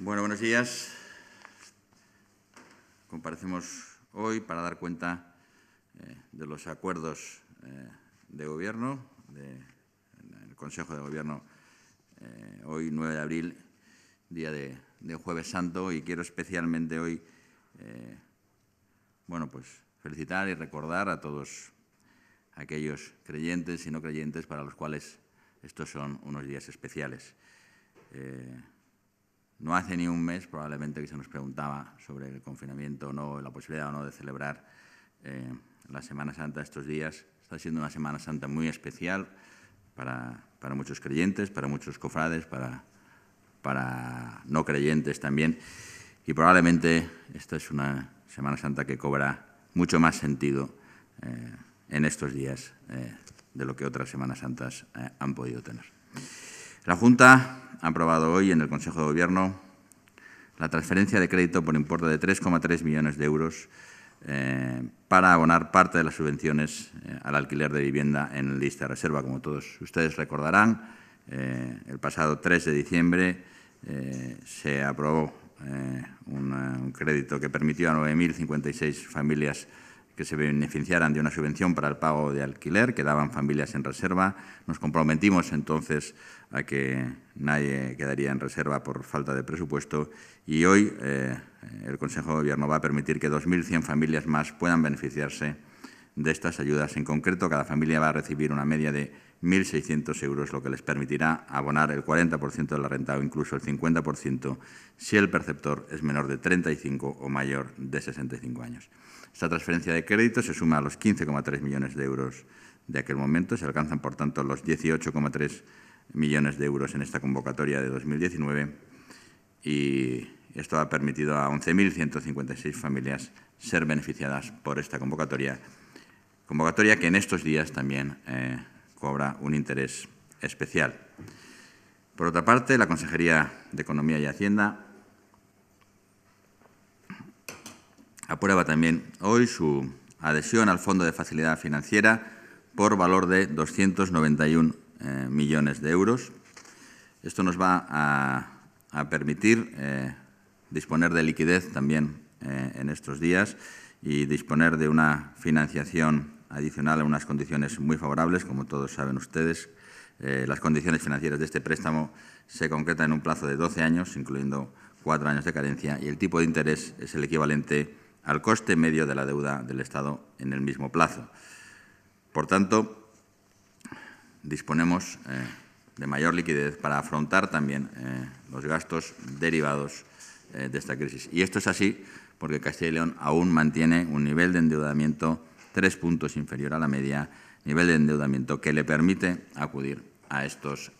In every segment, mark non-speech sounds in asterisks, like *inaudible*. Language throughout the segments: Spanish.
Bueno, buenos días. Comparecemos hoy para dar cuenta eh, de los acuerdos eh, de Gobierno, de, el Consejo de Gobierno, eh, hoy 9 de abril, día de, Jueves Santo, y quiero especialmente hoy bueno, pues felicitar y recordar a todos aquellos creyentes y no creyentes para los cuales estos son unos días especiales. No hace ni un mes, probablemente, que se nos preguntaba sobre el confinamiento o no, la posibilidad o no de celebrar eh, la Semana Santa estos días. Está siendo una Semana Santa muy especial para, muchos creyentes, para muchos cofrades, para, no creyentes también. Y probablemente esta es una Semana Santa que cobra mucho más sentido eh, en estos días eh, de lo que otras Semanas Santas han podido tener. La Junta ha aprobado hoy en el Consejo de Gobierno la transferencia de crédito por importe de 3,3 millones de euros eh, para abonar parte de las subvenciones eh, al alquiler de vivienda en lista de reserva. Como todos ustedes recordarán, eh, el pasado 3 de diciembre se aprobó un crédito que permitió a 9.056 familias que se beneficiaran de una subvención para el pago de alquiler, que daban familias en reserva. Nos comprometimos entonces a que nadie quedaría en reserva por falta de presupuesto y hoy eh, el Consejo de Gobierno va a permitir que 2.100 familias más puedan beneficiarse de estas ayudas. En concreto, cada familia va a recibir una media de 1.600 euros, lo que les permitirá abonar el 40% de la renta o incluso el 50% si el perceptor es menor de 35 o mayor de 65 años. Esta transferencia de crédito se suma a los 15,3 millones de euros de aquel momento. Se alcanzan, por tanto, los 18,3 millones millones de euros en esta convocatoria de 2019 y esto ha permitido a 11.156 familias ser beneficiadas por esta convocatoria, convocatoria que en estos días también eh, cobra un interés especial. Por otra parte, la Consejería de Economía y Hacienda aprueba también hoy su adhesión al Fondo de Facilidad Financiera por valor de 291 eh, millones de euros. Esto nos va a, permitir eh, disponer de liquidez también eh, en estos días y disponer de una financiación adicional a unas condiciones muy favorables, como todos saben ustedes. las condiciones financieras de este préstamo se concretan en un plazo de 12 años, incluyendo cuatro años de carencia, y el tipo de interés es el equivalente al coste medio de la deuda del Estado en el mismo plazo. Por tanto, disponemos eh, de mayor liquidez para afrontar también eh, los gastos derivados eh, de esta crisis. Y esto es así porque Castilla y León aún mantiene un nivel de endeudamiento tres puntos inferior a la media, nivel de endeudamiento que le permite acudir a estos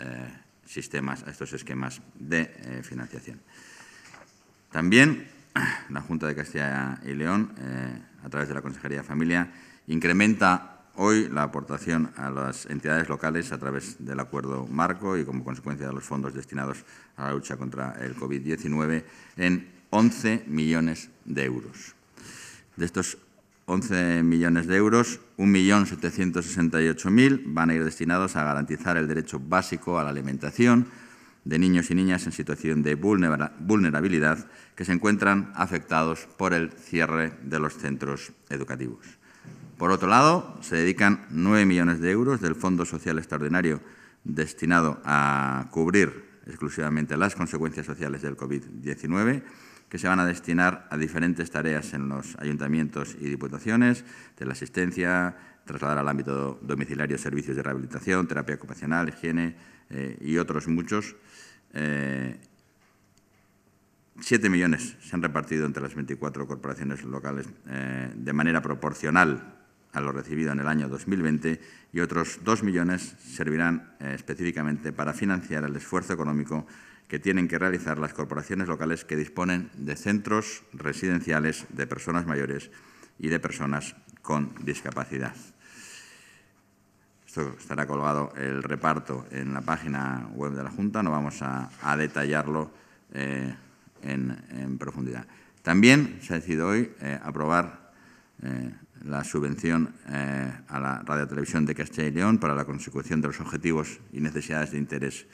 sistemas, a estos esquemas de financiación. También la Junta de Castilla y León, a través de la Consejería de Familia, incrementa hoy la aportación a las entidades locales a través del acuerdo marco y como consecuencia de los fondos destinados a la lucha contra el COVID-19 en 11 millones de euros. De estos 11 millones de euros, 1.768.000 van a ir destinados a garantizar el derecho básico a la alimentación de niños y niñas en situación de vulnerabilidad que se encuentran afectados por el cierre de los centros educativos. Por otro lado, se dedican 9 millones de euros del Fondo Social Extraordinario destinado a cubrir exclusivamente las consecuencias sociales del COVID-19, que se van a destinar a diferentes tareas en los ayuntamientos y diputaciones, de la asistencia, trasladar al ámbito domiciliario servicios de rehabilitación, terapia ocupacional, higiene eh, y otros muchos. Eh, siete millones se han repartido entre las 24 corporaciones locales eh, de manera proporcional a lo recibido en el año 2020 y otros 2 millones servirán eh, específicamente para financiar el esfuerzo económico que tienen que realizar las corporaciones locales que disponen de centros residenciales de personas mayores y de personas con discapacidad. Esto estará colgado el reparto en la página web de la Junta, no vamos a, detallarlo eh, en, profundidad. También se ha decidido hoy eh, aprobar la subvención eh, a la Radio Televisión de Castilla y León para la consecución de los objetivos y necesidades de interés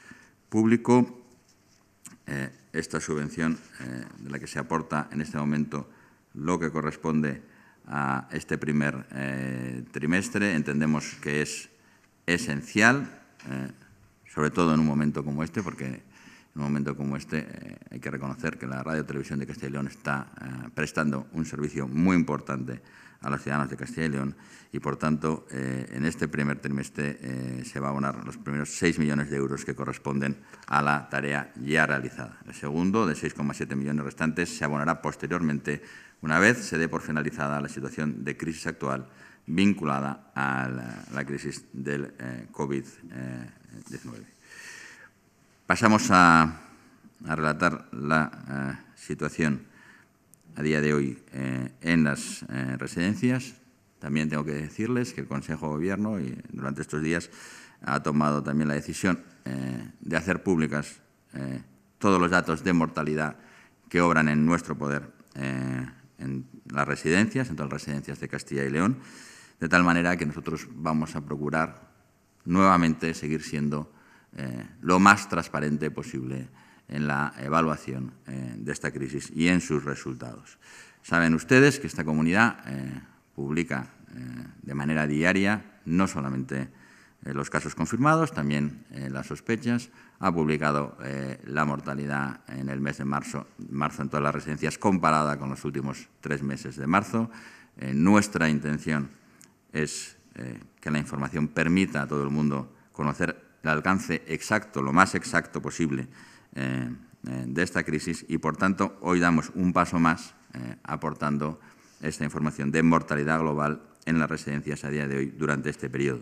público. Eh, esta subvención eh, de la que se aporta en este momento lo que corresponde a este primer trimestre entendemos que es esencial, sobre todo en un momento como este, porque en un momento como este hay que reconocer que la Radio Televisión de Castilla y León está prestando un servicio muy importante a los ciudadanos de Castilla y León y, por tanto, eh, en este primer trimestre eh, se va a abonar los primeros 6 millones de euros que corresponden a la tarea ya realizada. El segundo, de 6,7 millones restantes, se abonará posteriormente una vez se dé por finalizada la situación de crisis actual vinculada a la, crisis del eh, COVID-19. Pasamos a, a, relatar la situación a día de hoy eh, en las eh, residencias. También tengo que decirles que el Consejo de Gobierno y durante estos días ha tomado también la decisión eh, de hacer públicas todos los datos de mortalidad que obran en nuestro poder en las residencias, en todas las residencias de Castilla y León, de tal manera que nosotros vamos a procurar nuevamente seguir siendo lo más transparente posible en la evaluación eh, de esta crisis y en sus resultados. Saben ustedes que esta comunidad eh, publica eh, de manera diaria no solamente los casos confirmados, también las sospechas, ha publicado la mortalidad en el mes de marzo, marzo en todas las residencias comparada con los últimos tres meses de marzo. nuestra intención es que la información permita a todo el mundo conocer el alcance exacto, lo más exacto posible eh, eh, de esta crisis y, por tanto, hoy damos un paso más eh, aportando esta información de mortalidad global en las residencias a día de hoy durante este periodo.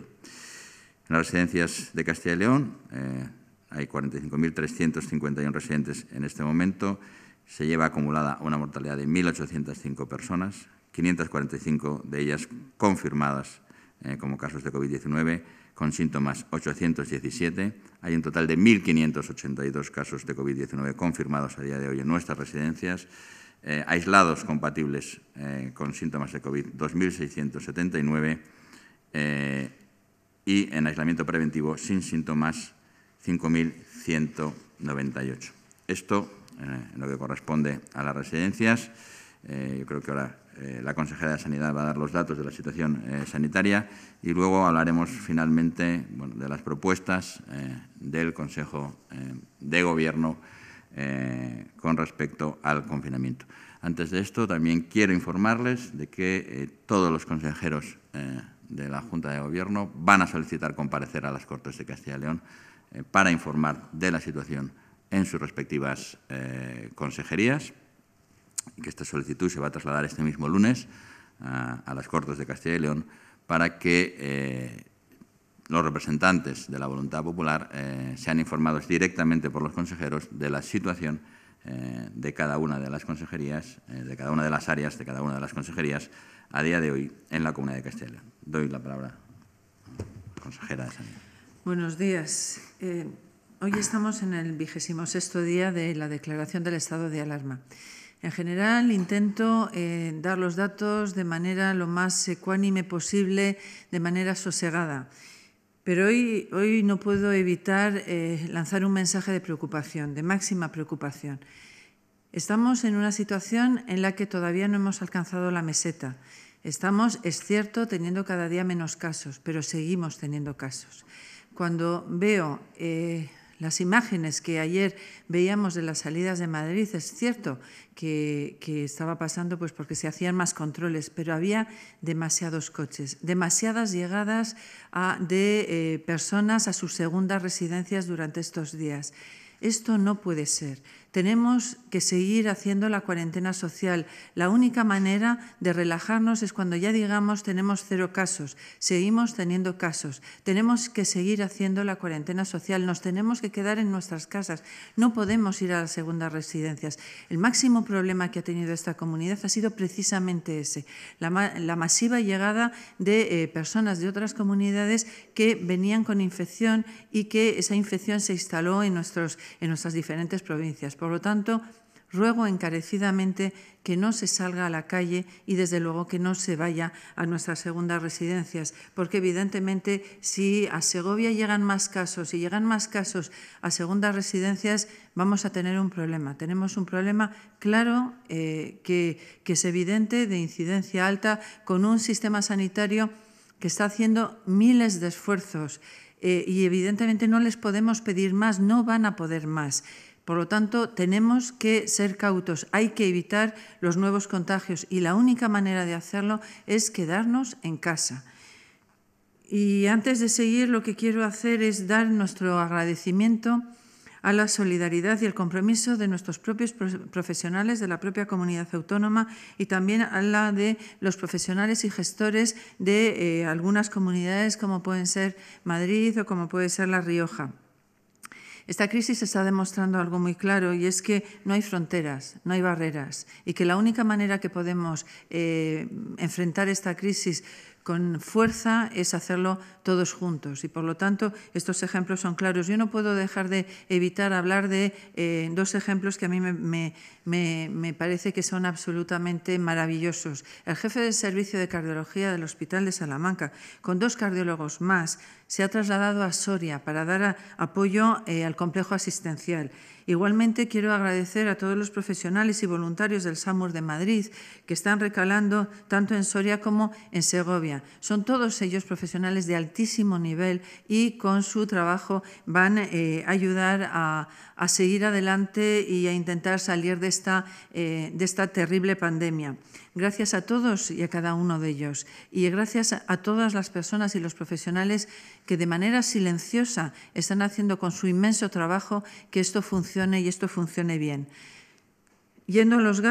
En las residencias de Castilla y León hay 45.351 residentes en este momento. Se lleva acumulada una mortalidad de 1.805 personas, 545 de ellas confirmadas como casos de COVID-19, con síntomas 817. Hay un total de 1.582 casos de COVID-19 confirmados a día de hoy en nuestras residencias. Eh, aislados compatibles eh, con síntomas de COVID, 2.679. Eh, y en aislamiento preventivo sin síntomas, 5.198. Esto, en lo que corresponde a las residencias, yo creo que ahora eh, la consejera de Sanidad va a dar los datos de la situación eh, sanitaria y luego hablaremos finalmente de las propuestas eh, del Consejo de Gobierno con respecto al confinamiento. Antes de esto, también quiero informarles de que todos los consejeros de la Junta de Gobierno van a solicitar comparecer a las Cortes de Castilla y León para informar de la situación en sus respectivas consejerías que esta solicitud se va a trasladar este mismo lunes a, las Cortes de Castilla y León para que eh, los representantes de la voluntad popular eh, sean informados directamente por los consejeros de la situación eh, de cada una de las consejerías, de cada una de las áreas, de cada una de las consejerías a día de hoy en la Comunidad de Castilla y León. Doy la palabra a la consejera de Buenos días. Hoy estamos en el vigésimo sexto día de la declaración del estado de alarma en general, intento eh, dar los datos de manera lo más ecuánime posible, de manera sosegada. Pero hoy, hoy no puedo evitar eh, lanzar un mensaje de preocupación, de máxima preocupación. Estamos en una situación en la que todavía no hemos alcanzado la meseta. Estamos, es cierto, teniendo cada día menos casos, pero seguimos teniendo casos. Cuando veo eh, las imágenes que ayer veíamos de las salidas de Madrid, es cierto que, estaba pasando pues porque se hacían más controles, pero había demasiados coches, demasiadas llegadas de eh, personas a sus segundas residencias durante estos días. Esto no puede ser. Tenemos que seguir haciendo la cuarentena social. La única manera de relajarnos es cuando ya digamos tenemos cero casos, seguimos teniendo casos. Tenemos que seguir haciendo la cuarentena social, nos tenemos que quedar en nuestras casas, no podemos ir a las segundas residencias. El máximo problema que ha tenido esta comunidad ha sido precisamente ese, la, masiva llegada de eh, personas de otras comunidades que venían con infección y que esa infección se instaló en, nuestros, en nuestras diferentes provincias. Por lo tanto, ruego encarecidamente que no se salga a la calle y desde luego que no se vaya a nuestras segundas residencias, porque evidentemente si a Segovia llegan más casos y llegan más casos a segundas residencias, vamos a tener un problema. Tenemos un problema claro eh, que, es evidente de incidencia alta con un sistema sanitario que está haciendo miles de esfuerzos. Eh, y evidentemente no les podemos pedir más, no van a poder más. Por lo tanto, tenemos que ser cautos, hay que evitar los nuevos contagios y la única manera de hacerlo es quedarnos en casa. Y antes de seguir, lo que quiero hacer es dar nuestro agradecimiento a la solidaridad y el compromiso de nuestros propios profesionales de la propia comunidad autónoma y también a la de los profesionales y gestores de eh, algunas comunidades como pueden ser Madrid o como puede ser La Rioja. Esta crisis está demostrando algo muy claro y es que no hay fronteras, no hay barreras y que la única manera que podemos eh, enfrentar esta crisis con fuerza es hacerlo todos juntos. Y por lo tanto, estos ejemplos son claros. Yo no puedo dejar de evitar hablar de eh, dos ejemplos que a mí me, me, parece que son absolutamente maravillosos. El jefe del servicio de cardiología del Hospital de Salamanca, con dos cardiólogos más, se ha trasladado a Soria para dar apoyo eh, al complejo asistencial. Igualmente quiero agradecer a todos los profesionales y voluntarios del SAMUR de Madrid que están recalando tanto en Soria como en Segovia. Son todos ellos profesionales de altísimo nivel y con su trabajo van eh, a ayudar a, seguir adelante y a intentar salir de esta eh, terrible pandemia. Gracias a todos y a cada uno de ellos. Y gracias a todas las personas y los profesionales que de manera silenciosa están haciendo con su inmenso trabajo que esto funcione y esto funcione bien. Yendo a los,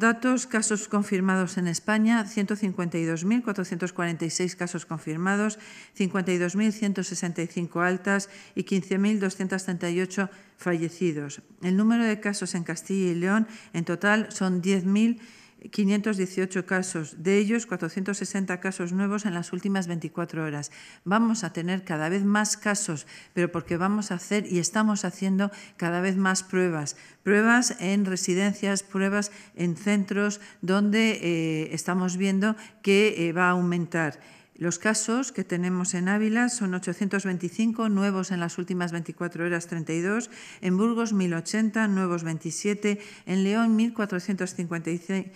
datos, casos confirmados en España, 152.446 casos confirmados, 52.165 altas y 15.238 fallecidos. El número de casos en Castilla y León en total son 10.000. 518 casos, de ellos 460 casos nuevos en las últimas 24 horas. Vamos a tener cada vez más casos, pero porque vamos a hacer y estamos haciendo cada vez más pruebas. Pruebas en residencias, pruebas en centros donde eh, estamos viendo que eh, va a aumentar. Los casos que tenemos en Ávila son 825, nuevos en las últimas 24 horas 32, en Burgos 1080, nuevos 27, en León 1456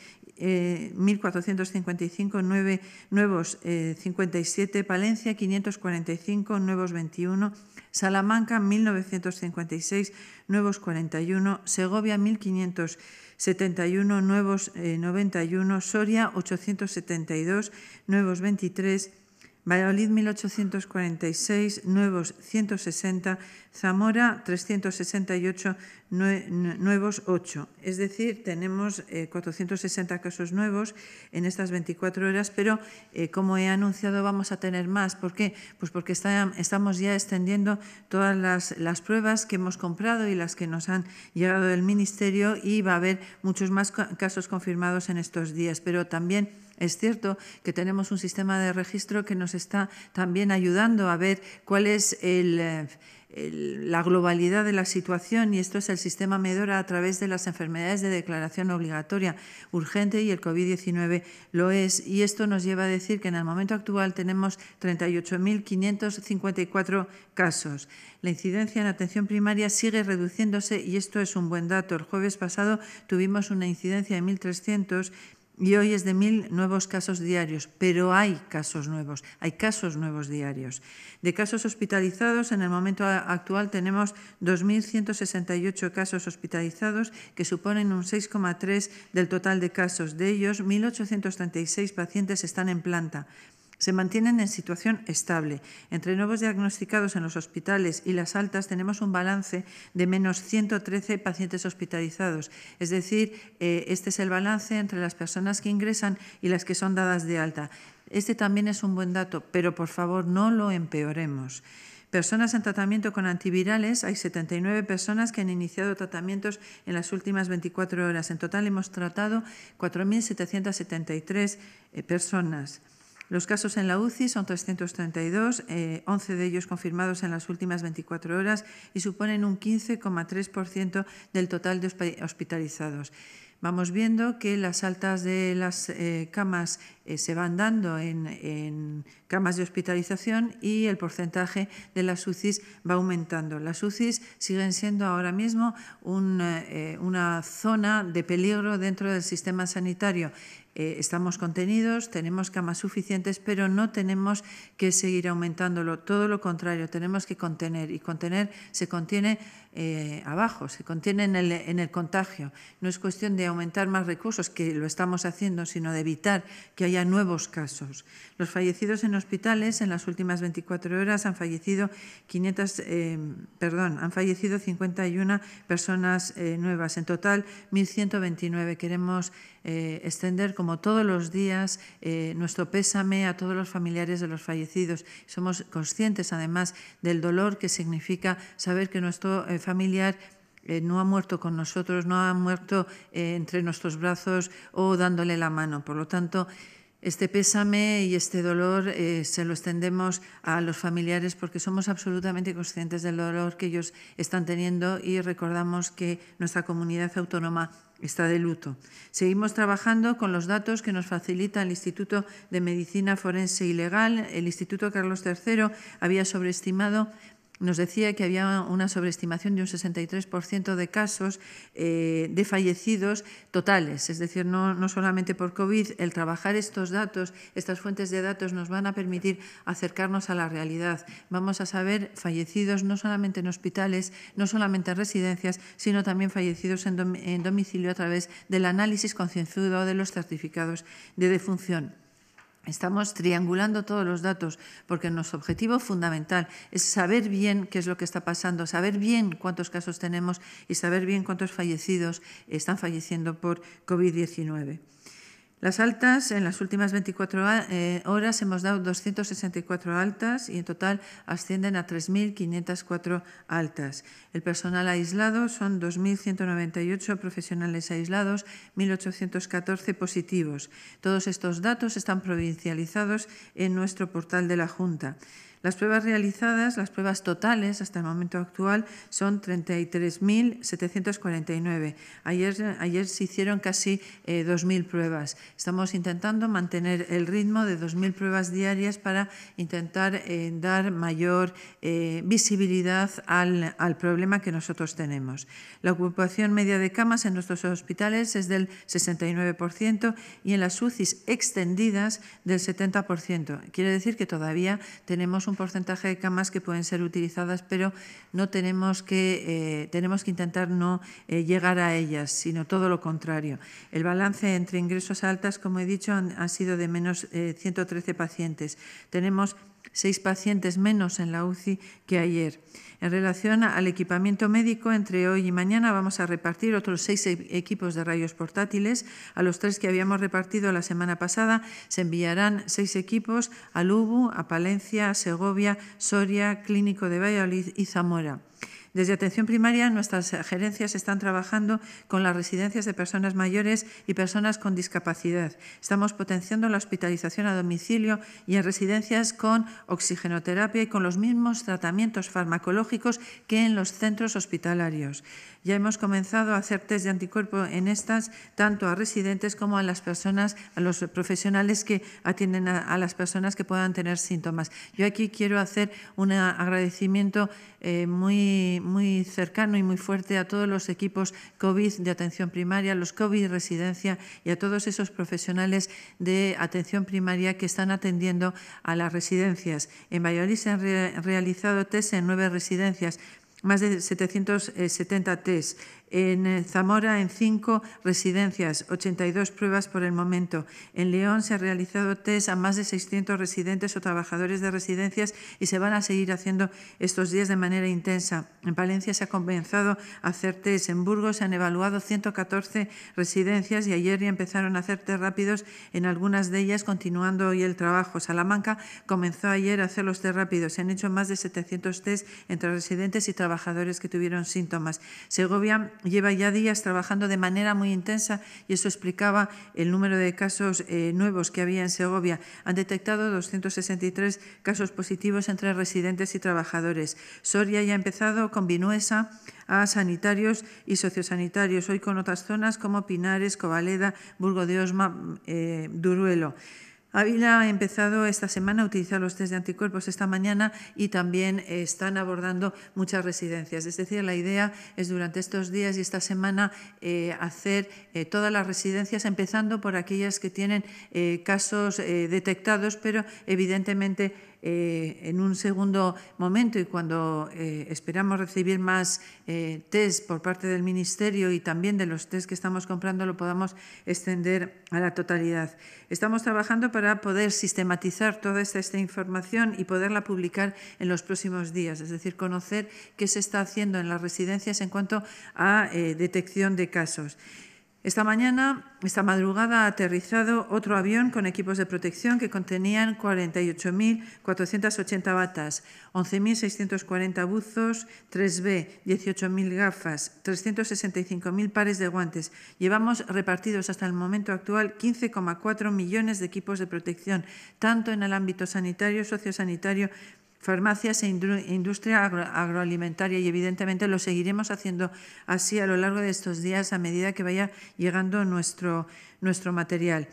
1.455 eh, nuevos, 57, eh, Palencia 545 nuevos, 21, Salamanca 1.956 nuevos, 41, Segovia 1.571 nuevos, 91, eh, Soria 872 nuevos, 23, Valladolid 1846, nuevos 160, Zamora 368, nuevos 8. Es decir, tenemos 460 eh, casos nuevos en estas 24 horas, pero eh, como he anunciado vamos a tener más. ¿Por qué? Pues porque estamos ya extendiendo todas las, las, pruebas que hemos comprado y las que nos han llegado del Ministerio y va a haber muchos más casos confirmados en estos días. Pero también es cierto que tenemos un sistema de registro que nos está también ayudando a ver cuál es eh, el la globalidad de la situación y esto es el sistema Medora a través de las enfermedades de declaración obligatoria urgente y el COVID-19 lo es. Y esto nos lleva a decir que en el momento actual tenemos 38.554 casos. La incidencia en atención primaria sigue reduciéndose y esto es un buen dato. El jueves pasado tuvimos una incidencia de 1.300 y hoy es de mil nuevos casos diarios, pero hay casos nuevos, hay casos nuevos diarios. De casos hospitalizados, en el momento actual tenemos 2.168 casos hospitalizados, que suponen un 6,3 del total de casos. De ellos, 1.836 pacientes están en planta se mantienen en situación estable. Entre nuevos diagnosticados en los hospitales y las altas tenemos un balance de menos 113 pacientes hospitalizados. Es decir, eh, este es el balance entre las personas que ingresan y las que son dadas de alta. Este también es un buen dato, pero por favor no lo empeoremos. Personas en tratamiento con antivirales, hay 79 personas que han iniciado tratamientos en las últimas 24 horas. En total hemos tratado 4.773 eh, personas. Los casos en la UCI son 332, 11 eh, de ellos confirmados en las últimas 24 horas y suponen un 15,3% del total de hospitalizados. Vamos viendo que las altas de las eh, camas eh, se van dando en, camas de hospitalización y el porcentaje de las UCIs va aumentando. Las UCIs siguen siendo ahora mismo una zona de peligro dentro del sistema sanitario eh, estamos contenidos, tenemos camas suficientes, pero no tenemos que seguir aumentándolo. Todo lo contrario, tenemos que contener. Y contener se contiene eh, abajo, se contiene en el, contagio. No es cuestión de aumentar más recursos, que lo estamos haciendo, sino de evitar que haya nuevos casos. Los fallecidos en hospitales en las últimas 24 horas han fallecido 500, eh, perdón, han fallecido 51 personas eh, nuevas. En total, 1.129. Queremos extender, como todos los días, nuestro pésame a todos los familiares de los fallecidos. Somos conscientes, además, del dolor que significa saber que nuestro familiar eh, no ha muerto con nosotros, no ha muerto eh, entre nuestros brazos o dándole la mano. Por lo tanto, este pésame y este dolor eh, se lo extendemos a los familiares porque somos absolutamente conscientes del dolor que ellos están teniendo y recordamos que nuestra comunidad autónoma está de luto. Seguimos trabajando con los datos que nos facilita el Instituto de Medicina Forense y Legal. El Instituto Carlos III había sobreestimado nos decía que había una sobreestimación de un 63% de casos eh, de fallecidos totales, es decir, no, solamente por COVID. El trabajar estos datos, estas fuentes de datos, nos van a permitir acercarnos a la realidad. Vamos a saber fallecidos no solamente en hospitales, no solamente en residencias, sino también fallecidos en, en domicilio a través del análisis concienzudo de los certificados de defunción. Estamos triangulando todos los datos porque nuestro objetivo fundamental es saber bien qué es lo que está pasando, saber bien cuántos casos tenemos y saber bien cuántos fallecidos están falleciendo por COVID-19. Las altas, en las últimas 24 eh, horas hemos dado 264 altas y en total ascienden a 3.504 altas. El personal aislado son 2.198 profesionales aislados, 1.814 positivos. Todos estos datos están provincializados en nuestro portal de la Junta. Las pruebas realizadas, las pruebas totales hasta el momento actual, son 33.749. Ayer, ayer se hicieron casi 2.000 eh, pruebas. Estamos intentando mantener el ritmo de 2.000 pruebas diarias para intentar eh, dar mayor eh, visibilidad al, al problema que nosotros tenemos. La ocupación media de camas en nuestros hospitales es del 69% y en las UCIs extendidas del 70%. Quiere decir que todavía tenemos un porcentaje de camas que pueden ser utilizadas, pero no tenemos que, eh, tenemos que intentar no eh, llegar a ellas, sino todo lo contrario. El balance entre ingresos altas, como he dicho, ha sido de menos 113 eh, pacientes. Tenemos seis pacientes menos en la UCI que ayer. En relación al equipamiento médico, entre hoy y mañana vamos a repartir otros seis e-, equipos de rayos portátiles. A los tres que habíamos repartido la semana pasada se enviarán seis equipos a Lubu, a Palencia, a Segovia, Soria, Clínico de Valladolid y Zamora. Desde atención primaria, nuestras gerencias están trabajando con las residencias de personas mayores y personas con discapacidad. Estamos potenciando la hospitalización a domicilio y en residencias con oxigenoterapia y con los mismos tratamientos farmacológicos que en los centros hospitalarios. Ya hemos comenzado a hacer test de anticuerpo en estas, tanto a residentes como a las personas, a los profesionales que atienden a, las personas que puedan tener síntomas. Yo aquí quiero hacer un agradecimiento eh, muy, muy cercano y muy fuerte a todos los equipos COVID de atención primaria, los COVID residencia y a todos esos profesionales de atención primaria que están atendiendo a las residencias. En Valladolid se han realizado test en nueve residencias, más de 770 eh, test en eh, Zamora, en cinco residencias, 82 pruebas por el momento. En León se han realizado test a más de 600 residentes o trabajadores de residencias y se van a seguir haciendo estos días de manera intensa. En Valencia se ha comenzado a hacer test. En Burgos se han evaluado 114 residencias y ayer ya empezaron a hacer test rápidos en algunas de ellas, continuando hoy el trabajo. Salamanca comenzó ayer a hacer los test rápidos. Se han hecho más de 700 test entre residentes y trabajadores que tuvieron síntomas. Segovia lleva ya días trabajando de manera muy intensa y eso explicaba el número de casos eh, nuevos que había en Segovia. Han detectado 263 casos positivos entre residentes y trabajadores. Soria ya ha empezado con Vinuesa a sanitarios y sociosanitarios, hoy con otras zonas como Pinares, Covaleda, Burgo de Osma, eh, Duruelo. Ávila ha empezado esta semana a utilizar los test de anticuerpos esta mañana y también están abordando muchas residencias. Es decir, la idea es durante estos días y esta semana eh, hacer eh, todas las residencias, empezando por aquellas que tienen eh, casos detectados, pero evidentemente eh, en un segundo momento y cuando eh, esperamos recibir más eh, test por parte del Ministerio y también de los test que estamos comprando, lo podamos extender a la totalidad. Estamos trabajando para poder sistematizar toda esta información y poderla publicar en los próximos días, es decir, conocer qué se está haciendo en las residencias en cuanto a detección de casos. Esta mañana, esta madrugada, ha aterrizado otro avión con equipos de protección que contenían 48.480 batas, 11.640 buzos 3B, 18.000 gafas, 365.000 pares de guantes. Llevamos repartidos hasta el momento actual 15,4 millones de equipos de protección, tanto en el ámbito sanitario, sociosanitario farmacias e industria agroalimentaria y evidentemente lo seguiremos haciendo así a lo largo de estos días a medida que vaya llegando nuestro, nuestro material.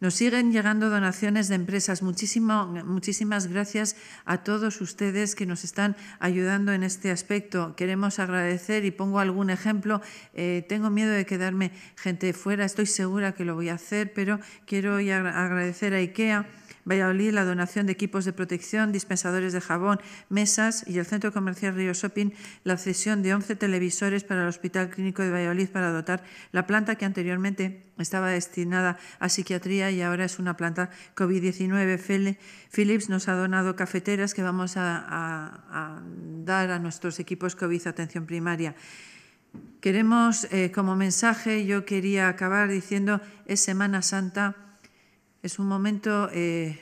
Nos siguen llegando donaciones de empresas. muchísimas gracias a todos ustedes que nos están ayudando en este aspecto. Queremos agradecer y pongo algún ejemplo. Eh, tengo miedo de quedarme gente fuera, estoy segura que lo voy a hacer, pero quiero agradecer a IKEA Valladolid la donación de equipos de protección, dispensadores de jabón, mesas y el Centro Comercial Río Shopping la cesión de 11 televisores para el Hospital Clínico de Valladolid para dotar la planta que anteriormente estaba destinada a psiquiatría y ahora es una planta COVID-19. Philips nos ha donado cafeteras que vamos a, dar a nuestros equipos COVID atención primaria. Queremos, eh, como mensaje, yo quería acabar diciendo, es Semana Santa es un momento eh,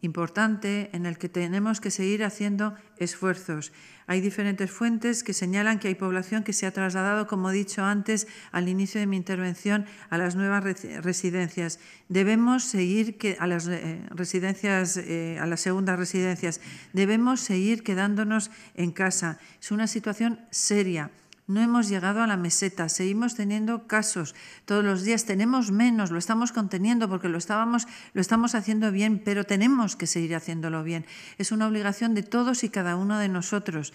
importante en el que tenemos que seguir haciendo esfuerzos. Hay diferentes fuentes que señalan que hay población que se ha trasladado, como he dicho antes al inicio de mi intervención, a las nuevas residencias. Debemos seguir que, a las eh, residencias, eh, a las segundas residencias. Debemos seguir quedándonos en casa. Es una situación seria no hemos llegado a la meseta, seguimos teniendo casos todos los días, tenemos menos, lo estamos conteniendo porque lo, estábamos, lo estamos haciendo bien, pero tenemos que seguir haciéndolo bien. Es una obligación de todos y cada uno de nosotros.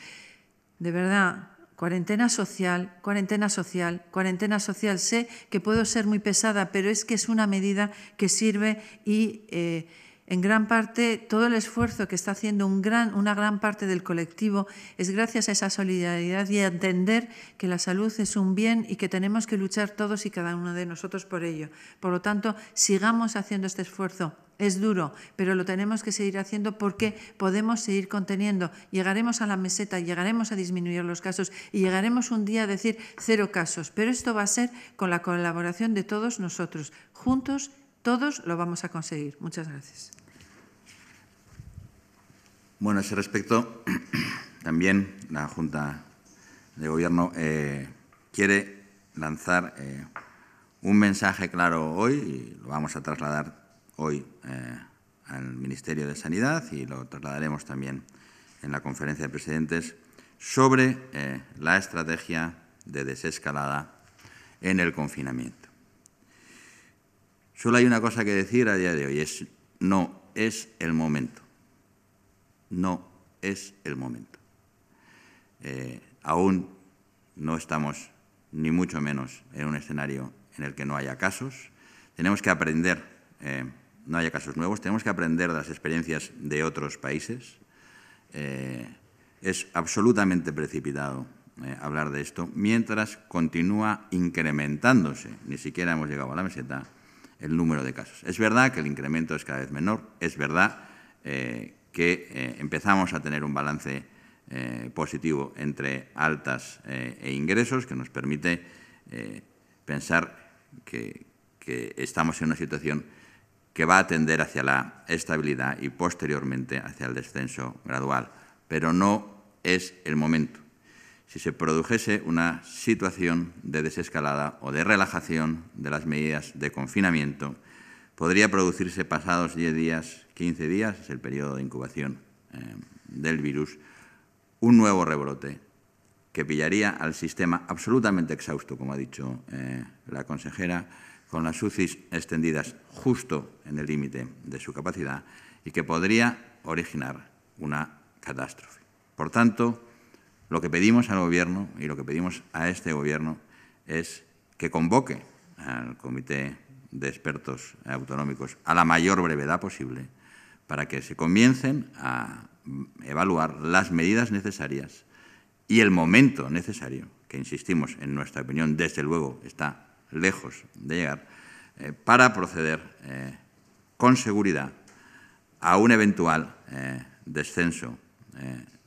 De verdad, cuarentena social, cuarentena social, cuarentena social. Sé que puedo ser muy pesada, pero es que es una medida que sirve y... Eh, en gran parte, todo el esfuerzo que está haciendo un gran, una gran parte del colectivo es gracias a esa solidaridad y a entender que la salud es un bien y que tenemos que luchar todos y cada uno de nosotros por ello. Por lo tanto, sigamos haciendo este esfuerzo. Es duro, pero lo tenemos que seguir haciendo porque podemos seguir conteniendo. Llegaremos a la meseta, llegaremos a disminuir los casos y llegaremos un día a decir cero casos. Pero esto va a ser con la colaboración de todos nosotros. Juntos, todos lo vamos a conseguir. Muchas gracias. Bueno, a ese respecto, *clears throat* también la Junta de Gobierno eh, quiere lanzar eh, un mensaje claro hoy, y lo vamos a trasladar hoy eh, al Ministerio de Sanidad y lo trasladaremos también en la conferencia de presidentes, sobre la estrategia de desescalada en el confinamiento. Solo hay una cosa que decir a día de hoy, es no es el momento no es el momento. Eh, aún no estamos, ni mucho menos, en un escenario en el que no haya casos. Tenemos que aprender, eh, no haya casos nuevos, tenemos que aprender de las experiencias de otros países. Eh, es absolutamente precipitado hablar de esto mientras continúa incrementándose, ni siquiera hemos llegado a la meseta, el número de casos. Es verdad que el incremento es cada vez menor, es verdad que que eh, empezamos a tener un balance eh, positivo entre altas eh, e ingresos, que nos permite pensar que, que, estamos en una situación que va a tender hacia la estabilidad y posteriormente hacia el descenso gradual. Pero no es el momento. Si se produjese una situación de desescalada o de relajación de las medidas de confinamiento, podría producirse pasados 10 días, 15 días, es el periodo de incubación eh, del virus, un nuevo rebrote que pillaría al sistema absolutamente exhausto, como ha dicho eh, la consejera, con las UCIs extendidas justo en el límite de su capacidad y que podría originar una catástrofe. Por tanto, lo que pedimos al Gobierno y lo que pedimos a este Gobierno es que convoque al Comité de expertos autonómicos a la mayor brevedad posible para que se comiencen a evaluar las medidas necesarias y el momento necesario, que insistimos, en nuestra opinión, desde luego está lejos de llegar, eh, para proceder eh, con seguridad a un eventual eh, descenso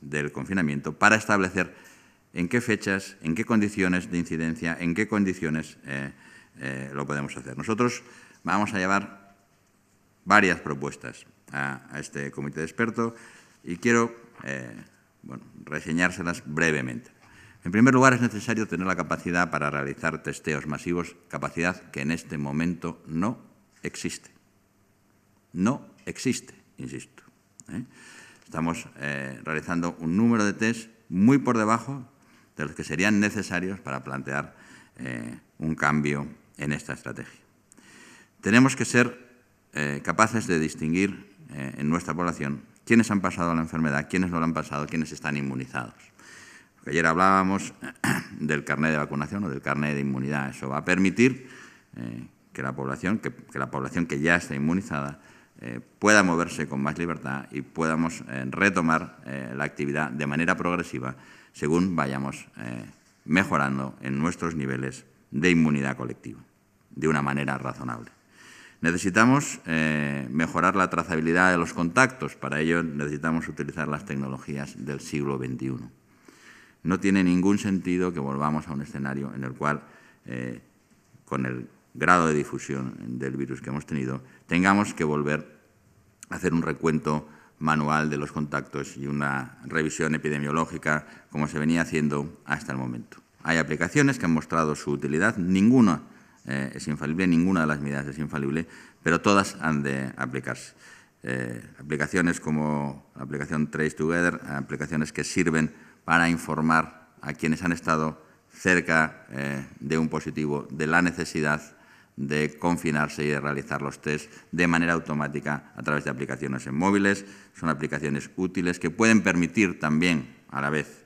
del confinamiento para establecer en qué fechas, en qué condiciones de incidencia, en qué condiciones eh, lo podemos hacer. Nosotros vamos a llevar varias propuestas a, este comité de expertos y quiero eh, reseñárselas brevemente. En primer lugar, es necesario tener la capacidad para realizar testeos masivos, capacidad que en este momento no existe. No existe, insisto. ¿eh? Estamos realizando un número de test muy por debajo de los que serían necesarios para plantear un cambio en esta estrategia. Tenemos que ser eh, capaces de distinguir eh, en nuestra población quiénes han pasado la enfermedad, quiénes no la han pasado, quiénes están inmunizados. ayer hablábamos eh, del carnet de vacunación o del carnet de inmunidad. Eso va a permitir que, la población, que, que, la población que ya está inmunizada pueda moverse con más libertad y podamos retomar la actividad de manera progresiva según vayamos mejorando en nuestros niveles de inmunidad colectiva, de una manera razonable. Necesitamos eh, mejorar la trazabilidad de los contactos, para ello necesitamos utilizar las tecnologías del siglo XXI. No tiene ningún sentido que volvamos a un escenario en el cual, eh, con el grado de difusión del virus que hemos tenido, tengamos que volver a hacer un recuento manual de los contactos y una revisión epidemiológica como se venía haciendo hasta el momento. Hay aplicaciones que han mostrado su utilidad, ninguna eh, es infalible, ninguna de las medidas es infalible, pero todas han de aplicarse. Eh, aplicaciones como la aplicación Trace Together, aplicaciones que sirven para informar a quienes han estado cerca eh, de un positivo de la necesidad de confinarse y de realizar los test de manera automática a través de aplicaciones en móviles. Son aplicaciones útiles que pueden permitir también, a la vez,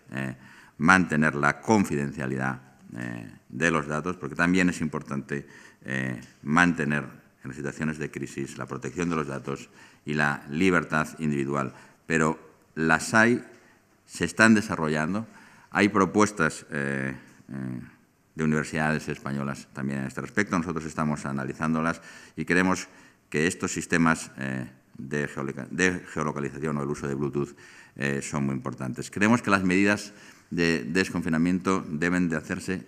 mantener la confidencialidad eh, de los datos, porque también es importante eh, mantener en situaciones de crisis la protección de los datos y la libertad individual. Pero las hay, se están desarrollando, hay propuestas eh, de universidades españolas también en este respecto, nosotros estamos analizándolas y creemos que estos sistemas de, geolocalización o el uso de Bluetooth son muy importantes. Creemos que las medidas de desconfinamiento deben de hacerse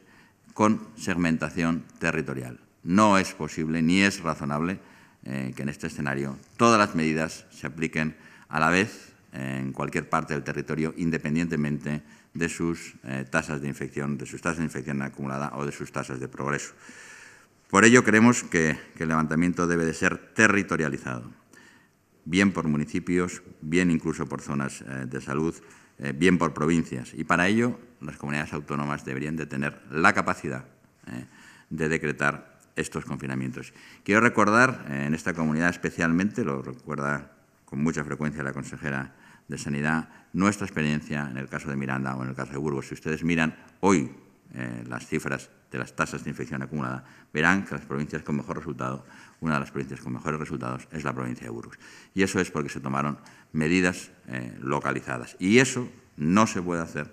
con segmentación territorial. No es posible ni es razonable eh, que en este escenario todas las medidas se apliquen a la vez eh, en cualquier parte del territorio, independientemente de sus eh, tasas de infección, de sus tasas de infección acumulada o de sus tasas de progreso. Por ello, creemos que, el levantamiento debe de ser territorializado, bien por municipios, bien incluso por zonas de salud, eh, bien por provincias. Y para ello las comunidades autónomas deberían de tener la capacidad eh, de decretar estos confinamientos. Quiero recordar eh, en esta comunidad especialmente, lo recuerda con mucha frecuencia la consejera de Sanidad, nuestra experiencia en el caso de Miranda o en el caso de Burgos. Si ustedes miran hoy las cifras de las tasas de infección acumulada, verán que las provincias con mejor resultado, una de las provincias con mejores resultados es la provincia de Burgos. Y eso es porque se tomaron medidas eh, localizadas. Y eso no se puede hacer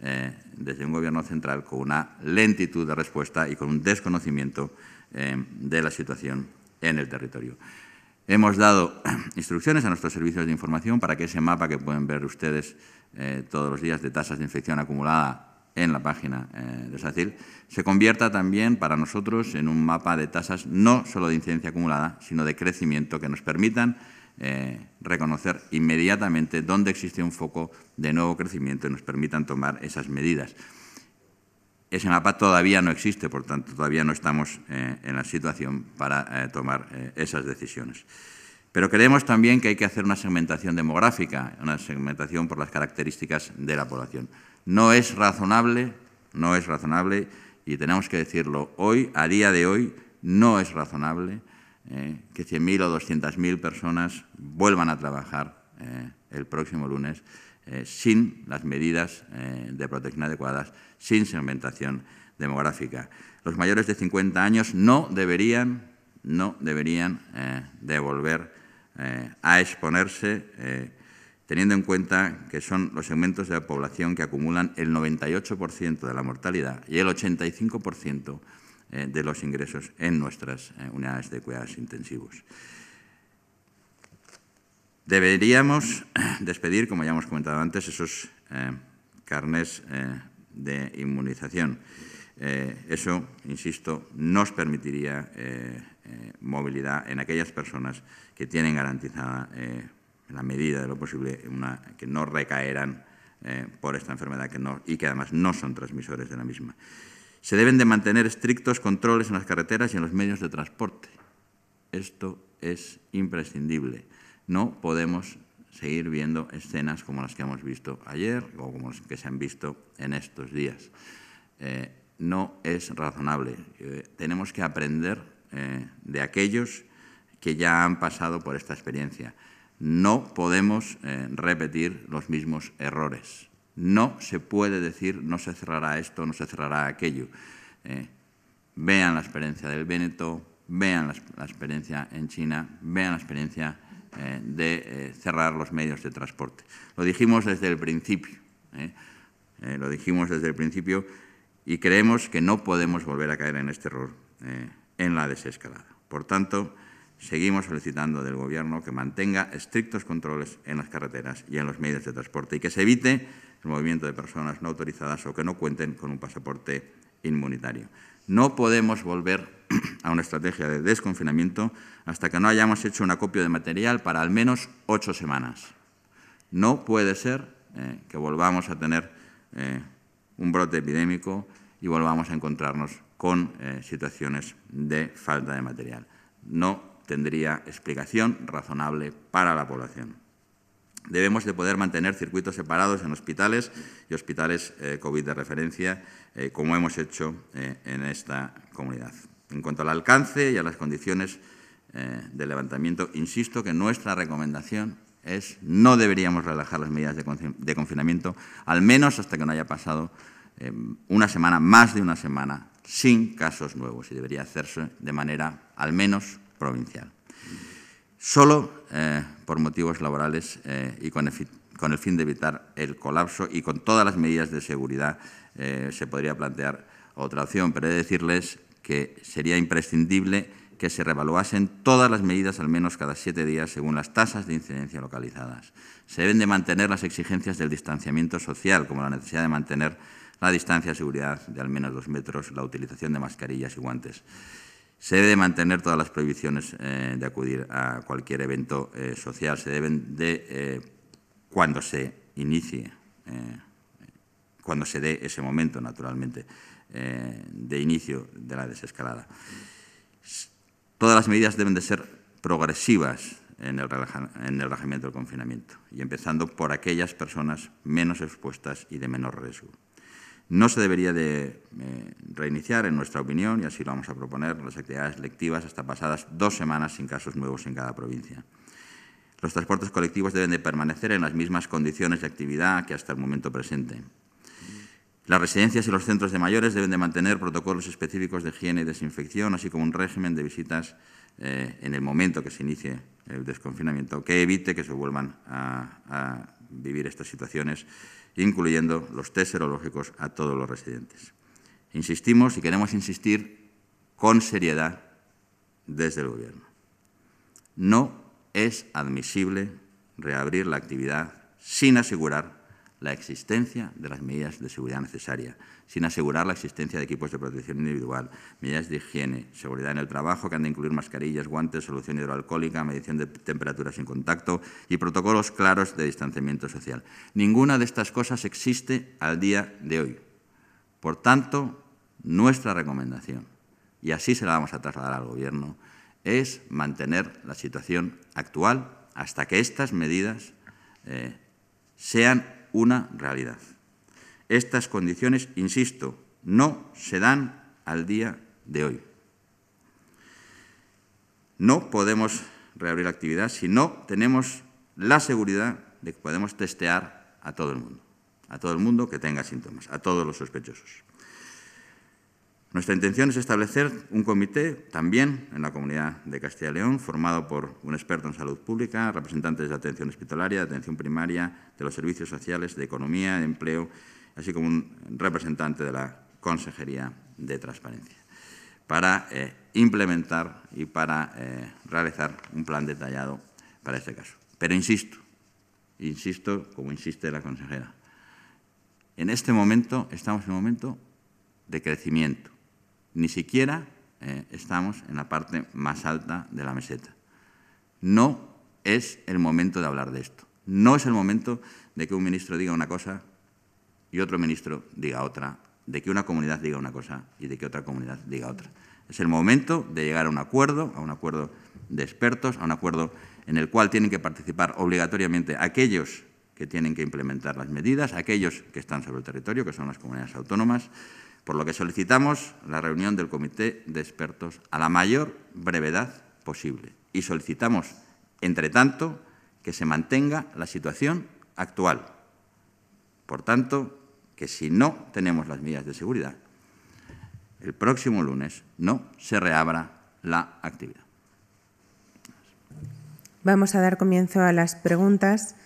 eh, desde un gobierno central con una lentitud de respuesta y con un desconocimiento eh, de la situación en el territorio. Hemos dado instrucciones a nuestros servicios de información para que ese mapa que pueden ver ustedes todos los días de tasas de infección acumulada en la página eh, de SACIL, se convierta también para nosotros en un mapa de tasas no solo de incidencia acumulada, sino de crecimiento que nos permitan eh, reconocer inmediatamente dónde existe un foco de nuevo crecimiento y nos permitan tomar esas medidas. Ese mapa todavía no existe, por tanto, todavía no estamos eh, en la situación para tomar esas decisiones. Pero creemos también que hay que hacer una segmentación demográfica, una segmentación por las características de la población. No es razonable, no es razonable, y tenemos que decirlo hoy, a día de hoy, no es razonable eh, que 100.000 o 200.000 personas vuelvan a trabajar eh, el próximo lunes eh, sin las medidas de protección adecuadas, sin segmentación demográfica. Los mayores de 50 años no deberían, no deberían devolver volver a exponerse teniendo en cuenta que son los segmentos de la población que acumulan el 98% de la mortalidad y el 85% eh, de los ingresos en nuestras eh, unidades de cuidados intensivos. Deberíamos eh, despedir, como ya hemos comentado antes, esos carnes de inmunización. eso, insisto, nos permitiría movilidad en aquellas personas que tienen garantizada en la medida de lo posible, que no recaerán eh, por esta enfermedad y que además no son transmisores de la misma. Se deben de mantener estrictos controles en las carreteras y en los medios de transporte. Esto es imprescindible. No podemos seguir viendo escenas como las que hemos visto ayer o como las que se han visto en estos días. Eh, no es razonable. Eh, tenemos que aprender de aquellos que ya han pasado por esta experiencia. No podemos eh, repetir los mismos errores. No se puede decir no se cerrará esto, no se cerrará aquello. Eh, vean la experiencia del Véneto, vean la, experiencia en China, vean la experiencia eh, de cerrar los medios de transporte. Lo dijimos desde el principio. lo dijimos desde el principio y creemos que no podemos volver a caer en este error en la desescalada. Por tanto, seguimos solicitando del Gobierno que mantenga estrictos controles en las carreteras y en los medios de transporte y que se evite el movimiento de personas no autorizadas o que no cuenten con un pasaporte inmunitario. No podemos volver *clears throat* a una estrategia de desconfinamiento hasta que no hayamos hecho un acopio de material para al menos ocho semanas. No puede ser eh, que volvamos a tener eh, un brote epidémico y volvamos a encontrarnos con eh, situaciones de falta de material. No tendría explicación razonable para la población. Debemos de poder mantener circuitos separados en hospitales y hospitales eh, COVID de referencia, eh, como hemos hecho eh, en esta comunidad. En cuanto al alcance y a las condiciones de levantamiento, insisto que nuestra recomendación es no deberíamos relajar las medidas de confinamiento, al menos hasta que no haya pasado una semana, más de una semana, sin casos nuevos y debería hacerse de manera al menos provincial. Solo eh, por motivos laborales eh, y con, el fin de evitar el colapso y con todas las medidas de seguridad eh, se podría plantear otra opción, pero he de decirles que sería imprescindible que se revaluasen todas las medidas al menos cada siete días según las tasas de incidencia localizadas. Se deben de mantener las exigencias del distanciamiento social, como la necesidad de mantener la distancia de seguridad de al menos dos metros, la utilización de mascarillas y guantes. Se debe mantener todas las prohibiciones eh, de acudir a cualquier evento eh, social. Se deben de, eh, cuando se inicie, cuando se dé ese momento, naturalmente, de inicio de la desescalada. Todas las medidas deben de ser progresivas, en el, en el regimiento del confinamiento, y empezando por aquellas personas menos expuestas y de menor riesgo. No se debería de eh, reiniciar, en nuestra opinión, y así lo vamos a proponer, las actividades lectivas hasta pasadas dos semanas sin casos nuevos en cada provincia. Los transportes colectivos deben de permanecer en las mismas condiciones de actividad que hasta el momento presente. Las residencias y los centros de mayores deben de mantener protocolos específicos de higiene y desinfección, así como un régimen de visitas eh, en el momento que se inicie el desconfinamiento, que evite que se vuelvan a vivir estas situaciones incluyendo los test serológicos a todos los residentes. Insistimos y queremos insistir con seriedad desde el Gobierno. No es admisible reabrir la actividad sin asegurar la existencia de las medidas de seguridad necesarias, sin asegurar la existencia de equipos de protección individual, medidas de higiene, seguridad en el trabajo, que han de incluir mascarillas, guantes, solución hidroalcohólica, medición de temperaturas sin contacto y protocolos claros de distanciamiento social. Ninguna de estas cosas existe al día de hoy. Por tanto, nuestra recomendación, y así se la vamos a trasladar al Gobierno, es mantener la situación actual hasta que estas medidas eh, sean una realidad. Estas condiciones, insisto, no se dan al día de hoy. No podemos reabrir la actividad si no tenemos la seguridad de que podemos testear a todo el mundo, a todo el mundo que tenga síntomas, a todos los sospechosos. Nuestra intención es establecer un comité también en la comunidad de Castilla y León, formado por un experto en salud pública, representantes de atención hospitalaria, de atención primaria, de los servicios sociales, de economía, de empleo, así como un representante de la Consejería de Transparencia, para eh, implementar y para eh, realizar un plan detallado para este caso. Pero insisto, insisto, como insiste la consejera, en este momento estamos en un momento de crecimiento ni siquiera eh, estamos en la parte más alta de la meseta. No es el momento de hablar de esto. No es el momento de que un ministro diga una cosa y otro ministro diga otra, de que una comunidad diga una cosa y de que otra comunidad diga otra. Es el momento de llegar a un acuerdo, a un acuerdo de expertos, a un acuerdo en el cual tienen que participar obligatoriamente aquellos que tienen que implementar las medidas, aquellos que están sobre el territorio, que son las comunidades autónomas, por lo que solicitamos la reunión del Comité de Expertos a la mayor brevedad posible y solicitamos, entre tanto, que se mantenga la situación actual. Por tanto, que si no tenemos las medidas de seguridad, el próximo lunes no se reabra la actividad. Vamos a dar comienzo a las preguntas.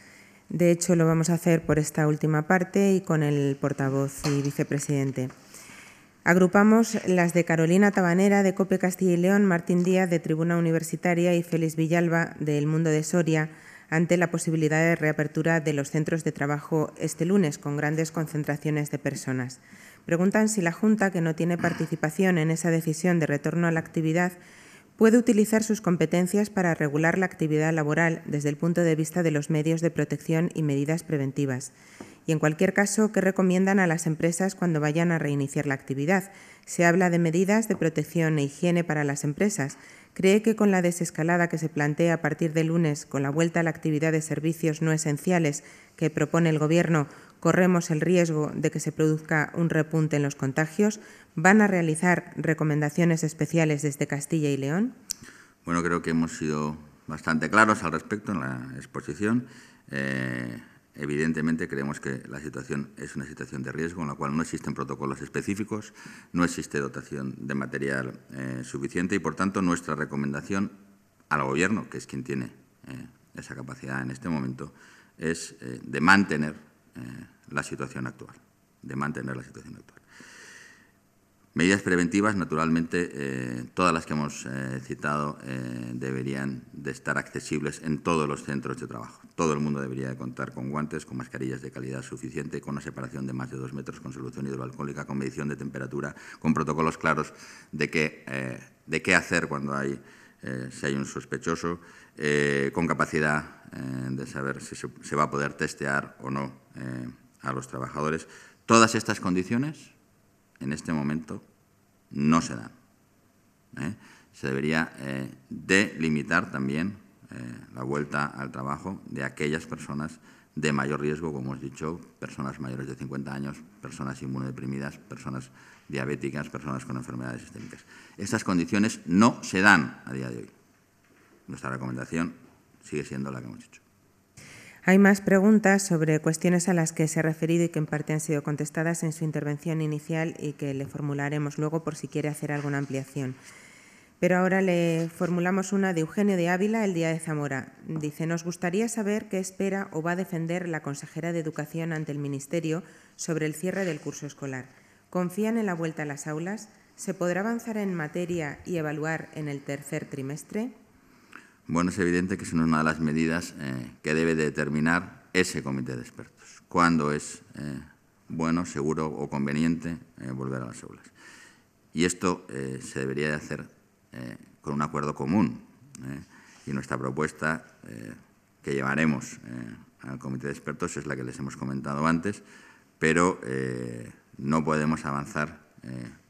De hecho, lo vamos a hacer por esta última parte y con el portavoz y vicepresidente. Agrupamos las de Carolina Tabanera, de Cope Castilla y León, Martín Díaz, de Tribuna Universitaria y Félix Villalba, de El Mundo de Soria, ante la posibilidad de reapertura de los centros de trabajo este lunes con grandes concentraciones de personas. Preguntan si la Junta, que no tiene participación en esa decisión de retorno a la actividad, puede utilizar sus competencias para regular la actividad laboral desde el punto de vista de los medios de protección y medidas preventivas y en cualquier caso qué recomiendan a las empresas cuando vayan a reiniciar la actividad. Se habla de medidas de protección e higiene para las empresas. ¿Cree que con la desescalada que se plantea a partir de lunes, con la vuelta a la actividad de servicios no esenciales que propone el Gobierno, corremos el riesgo de que se produzca un repunte en los contagios? ¿Van a realizar recomendaciones especiales desde Castilla y León? Bueno, creo que hemos sido bastante claros al respecto en la exposición. Eh, Evidentemente creemos que la situación es una situación de riesgo en la cual no existen protocolos específicos, no existe dotación de material eh, suficiente y, por tanto, nuestra recomendación al Gobierno, que es quien tiene eh, esa capacidad en este momento, es eh, de mantener la situación actual, de mantener la situación actual. Medidas preventivas, naturalmente, eh, todas las que hemos eh, citado eh, deberían de estar accesibles en todos los centros de trabajo. Todo el mundo debería de contar con guantes, con mascarillas de calidad suficiente, con una separación de más de dos metros, con solución hidroalcohólica, con medición de temperatura, con protocolos claros de qué, de qué hacer cuando hay, si hay un sospechoso, con capacidad de saber si se, va a poder testear o no a los trabajadores. Todas estas condiciones en este momento no se dan. ¿eh? Se debería eh, delimitar también eh, la vuelta al trabajo de aquellas personas de mayor riesgo, como hemos dicho, personas mayores de 50 años, personas inmunodeprimidas, personas diabéticas, personas con enfermedades sistémicas. Estas condiciones no se dan a día de hoy. Nuestra recomendación sigue siendo la que hemos hecho. Hay más preguntas sobre cuestiones a las que se ha referido y que en parte han sido contestadas en su intervención inicial y que le formularemos luego por si quiere hacer alguna ampliación. Pero ahora le formulamos una de Eugenio de Ávila el día de Zamora. Dice, nos gustaría saber qué espera o va a defender la consejera de Educación ante el Ministerio sobre el cierre del curso escolar. ¿Confían en la vuelta a las aulas? ¿Se podrá avanzar en materia y evaluar en el tercer trimestre? Bueno, es evidente que es una de las medidas eh, que debe determinar ese comité de expertos. Cuándo es eh, bueno, seguro o conveniente eh, volver a las aulas. Y esto se debería de hacer con un acuerdo común. Y nuestra propuesta que llevaremos al comité de expertos es la que les hemos comentado antes, pero no podemos avanzar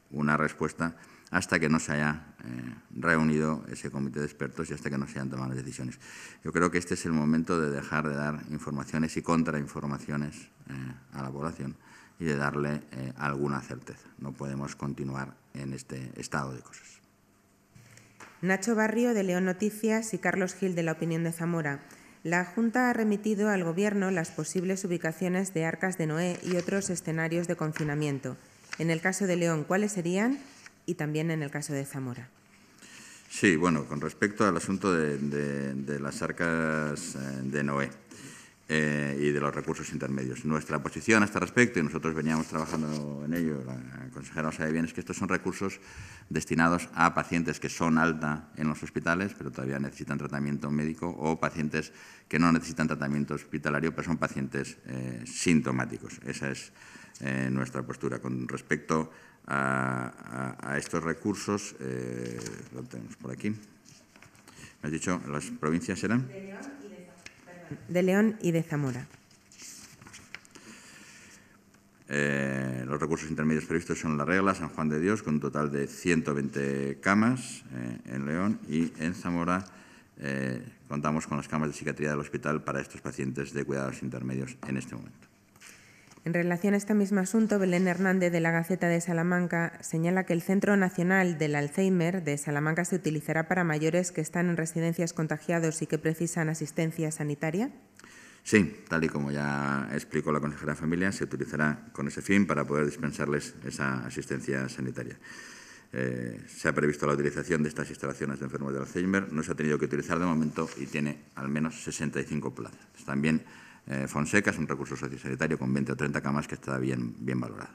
una respuesta hasta que no se haya eh, reunido ese comité de expertos y hasta que no se hayan tomado las decisiones. Yo creo que este es el momento de dejar de dar informaciones y contrainformaciones eh, a la población y de darle eh, alguna certeza. No podemos continuar en este estado de cosas. Nacho Barrio, de León Noticias, y Carlos Gil, de La Opinión de Zamora. La Junta ha remitido al Gobierno las posibles ubicaciones de arcas de Noé y otros escenarios de confinamiento. En el caso de León, ¿cuáles serían? y también en el caso de Zamora. Sí, bueno, con respecto al asunto de, las arcas eh, de Noé. Eh, y de los recursos intermedios. Nuestra posición a este respecto, y nosotros veníamos trabajando en ello, la consejera sabe bien, es que estos son recursos destinados a pacientes que son alta en los hospitales, pero todavía necesitan tratamiento médico, o pacientes que no necesitan tratamiento hospitalario, pero son pacientes eh, sintomáticos. Esa es nuestra postura. Con respecto a, estos recursos, eh, lo tenemos por aquí. ¿Me has dicho las provincias eran? De León y de, Zamora. Eh, los recursos intermedios previstos son La Regla, San Juan de Dios, con un total de 120 camas eh, en León y en Zamora contamos con las camas de psiquiatría del hospital para estos pacientes de cuidados intermedios en este momento. En relación a este mismo asunto, Belén Hernández de la Gaceta de Salamanca señala que el Centro Nacional del Alzheimer de Salamanca se utilizará para mayores que están en residencias contagiados y que precisan asistencia sanitaria. Sí, tal y como ya explicó la consejera de Familia, se utilizará con ese fin para poder dispensarles esa asistencia sanitaria. Eh, se ha previsto la utilización de estas instalaciones de enfermos de Alzheimer, no se ha tenido que utilizar de momento y tiene al menos 65 plazas. También eh, Fonseca, es un recurso sociosanitario con 20 o 30 camas que está bien, bien valorado.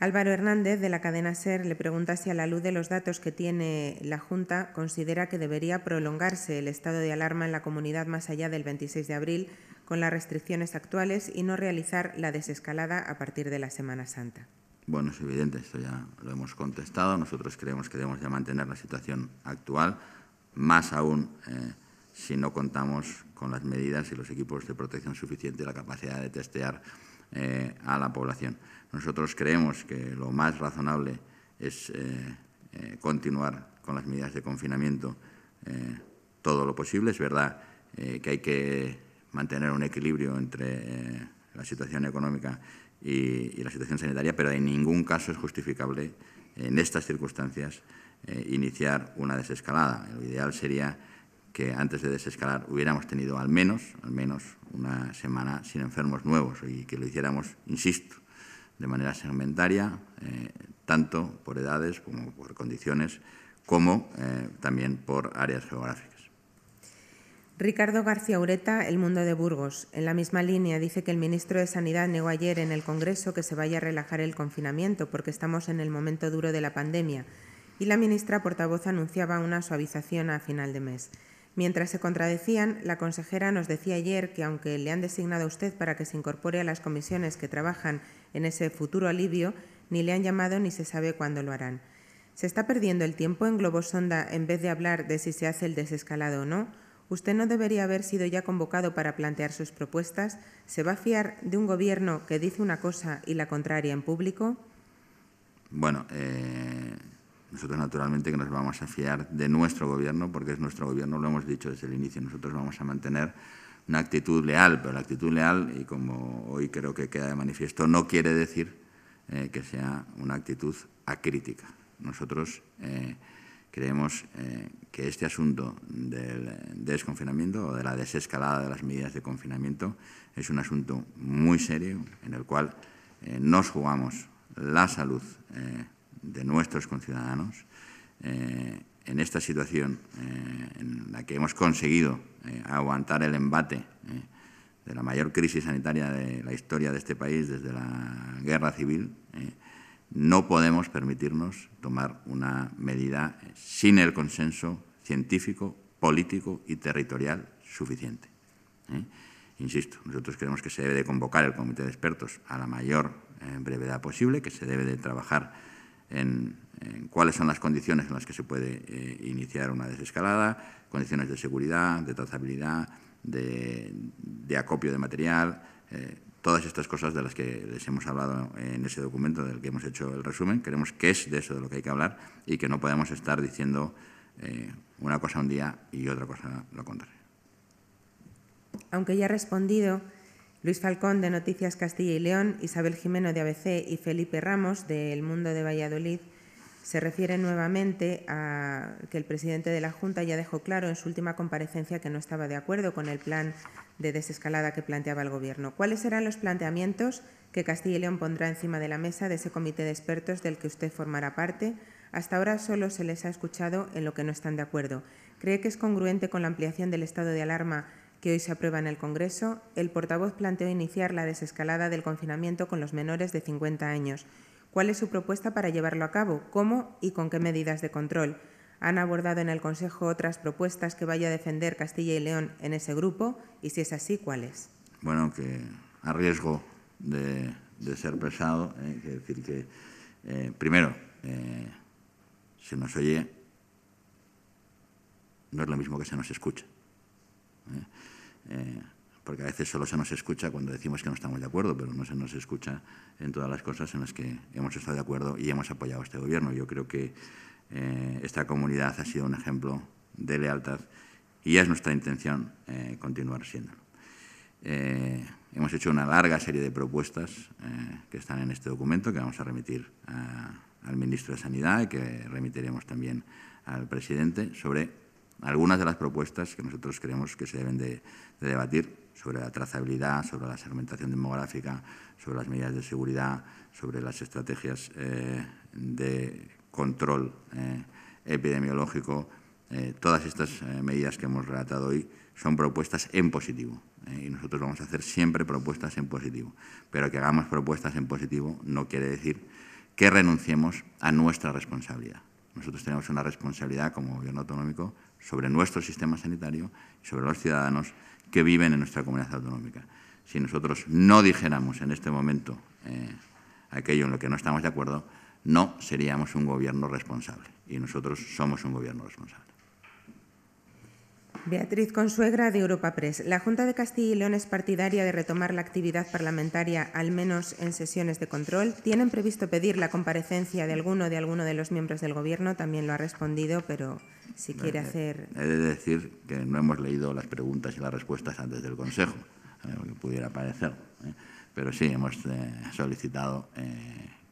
Álvaro Hernández, de la cadena SER, le pregunta si a la luz de los datos que tiene la Junta considera que debería prolongarse el estado de alarma en la comunidad más allá del 26 de abril con las restricciones actuales y no realizar la desescalada a partir de la Semana Santa. Bueno, es evidente, esto ya lo hemos contestado. Nosotros creemos que debemos ya mantener la situación actual, más aún eh, si no contamos con las medidas y los equipos de protección suficiente la capacidad de testear eh, a la población. Nosotros creemos que lo más razonable es eh, eh, continuar con las medidas de confinamiento todo lo posible. Es verdad que hay que mantener un equilibrio entre la situación económica y, y, la situación sanitaria, pero en ningún caso es justificable en estas circunstancias iniciar una desescalada. Lo ideal sería que antes de desescalar hubiéramos tenido al menos, al menos una semana sin enfermos nuevos y que lo hiciéramos, insisto, de manera segmentaria, eh, tanto por edades como por condiciones, como eh, también por áreas geográficas. Ricardo García Ureta, El Mundo de Burgos. En la misma línea dice que el ministro de Sanidad negó ayer en el Congreso que se vaya a relajar el confinamiento porque estamos en el momento duro de la pandemia y la ministra portavoz anunciaba una suavización a final de mes. Mientras se contradecían, la consejera nos decía ayer que, aunque le han designado a usted para que se incorpore a las comisiones que trabajan en ese futuro alivio, ni le han llamado ni se sabe cuándo lo harán. ¿Se está perdiendo el tiempo en Globosonda en vez de hablar de si se hace el desescalado o no? ¿Usted no debería haber sido ya convocado para plantear sus propuestas? ¿Se va a fiar de un gobierno que dice una cosa y la contraria en público? Bueno, eh, nosotros naturalmente que nos vamos a fiar de nuestro gobierno, porque es nuestro gobierno, lo hemos dicho desde el inicio, nosotros vamos a mantener una actitud leal, pero la actitud leal, y como hoy creo que queda de manifiesto, no quiere decir eh, que sea una actitud acrítica. Nosotros eh, creemos eh, que este asunto del desconfinamiento o de la desescalada de las medidas de confinamiento es un asunto muy serio en el cual nos jugamos la salud de nuestros conciudadanos, eh, en esta situación eh, en la que hemos conseguido eh, aguantar el embate de la mayor crisis sanitaria de la historia de este país desde la guerra civil, no podemos permitirnos tomar una medida sin el consenso científico, político y territorial suficiente. Insisto, nosotros creemos que se debe de convocar el comité de expertos a la mayor brevedad posible, que se debe de trabajar en, cuáles son las condiciones en las que se puede eh, iniciar una desescalada, condiciones de seguridad, de trazabilidad, de, de acopio de material, eh, todas estas cosas de las que les hemos hablado en ese documento del que hemos hecho el resumen. Creemos que es de eso de lo que hay que hablar y que no podemos estar diciendo eh, una cosa un día y otra cosa lo contrario. Aunque ya he respondido, Luis Falcón de Noticias Castilla y León, Isabel Jimeno de ABC y Felipe Ramos del El Mundo de Valladolid se refieren nuevamente a que el presidente de la Junta ya dejó claro en su última comparecencia que no estaba de acuerdo con el plan de desescalada que planteaba el Gobierno. ¿Cuáles serán los planteamientos que Castilla y León pondrá encima de la mesa de ese comité de expertos del que usted formará parte? Hasta ahora solo se les ha escuchado en lo que no están de acuerdo. ¿Cree que es congruente con la ampliación del estado de alarma que hoy se aprueba en el Congreso, el portavoz planteó iniciar la desescalada del confinamiento con los menores de 50 años. ¿Cuál es su propuesta para llevarlo a cabo? ¿Cómo y con qué medidas de control? ¿Han abordado en el Consejo otras propuestas que vaya a defender Castilla y León en ese grupo? Y si es así, ¿cuáles? Bueno, que a riesgo de, ser pesado, ¿eh? decir que, eh, primero, eh, se nos oye, no es lo mismo que se nos escucha. Eh, porque a veces solo se nos escucha cuando decimos que no estamos de acuerdo, pero no se nos escucha en todas las cosas en las que hemos estado de acuerdo y hemos apoyado a este gobierno. Yo creo que eh, esta comunidad ha sido un ejemplo de lealtad y es nuestra intención eh, continuar siendo. hemos hecho una larga serie de propuestas que están en este documento que vamos a remitir al ministro de Sanidad y que remitiremos también al presidente sobre algunas de las propuestas que nosotros creemos que se deben de, debatir sobre la trazabilidad, sobre la segmentación demográfica, sobre las medidas de seguridad, sobre las estrategias eh, de control eh, epidemiológico. Eh, todas estas medidas que hemos relatado hoy son propuestas en positivo y nosotros vamos a hacer siempre propuestas en positivo. Pero que hagamos propuestas en positivo no quiere decir que renunciemos a nuestra responsabilidad. Nosotros tenemos una responsabilidad como gobierno autonómico sobre nuestro sistema sanitario y sobre los ciudadanos que viven en nuestra comunidad autonómica. Si nosotros no dijéramos en este momento eh, aquello en lo que no estamos de acuerdo, no seríamos un gobierno responsable. Y nosotros somos un gobierno responsable. Beatriz Consuegra, de Europa Press. La Junta de Castilla y León es partidaria de retomar la actividad parlamentaria, al menos en sesiones de control. ¿Tienen previsto pedir la comparecencia de alguno de alguno de los miembros del Gobierno? También lo ha respondido, pero si eh, quiere hacer... He de decir que no hemos leído las preguntas y las respuestas antes del Consejo, lo eh, que pudiera parecer. Eh, pero sí, hemos solicitado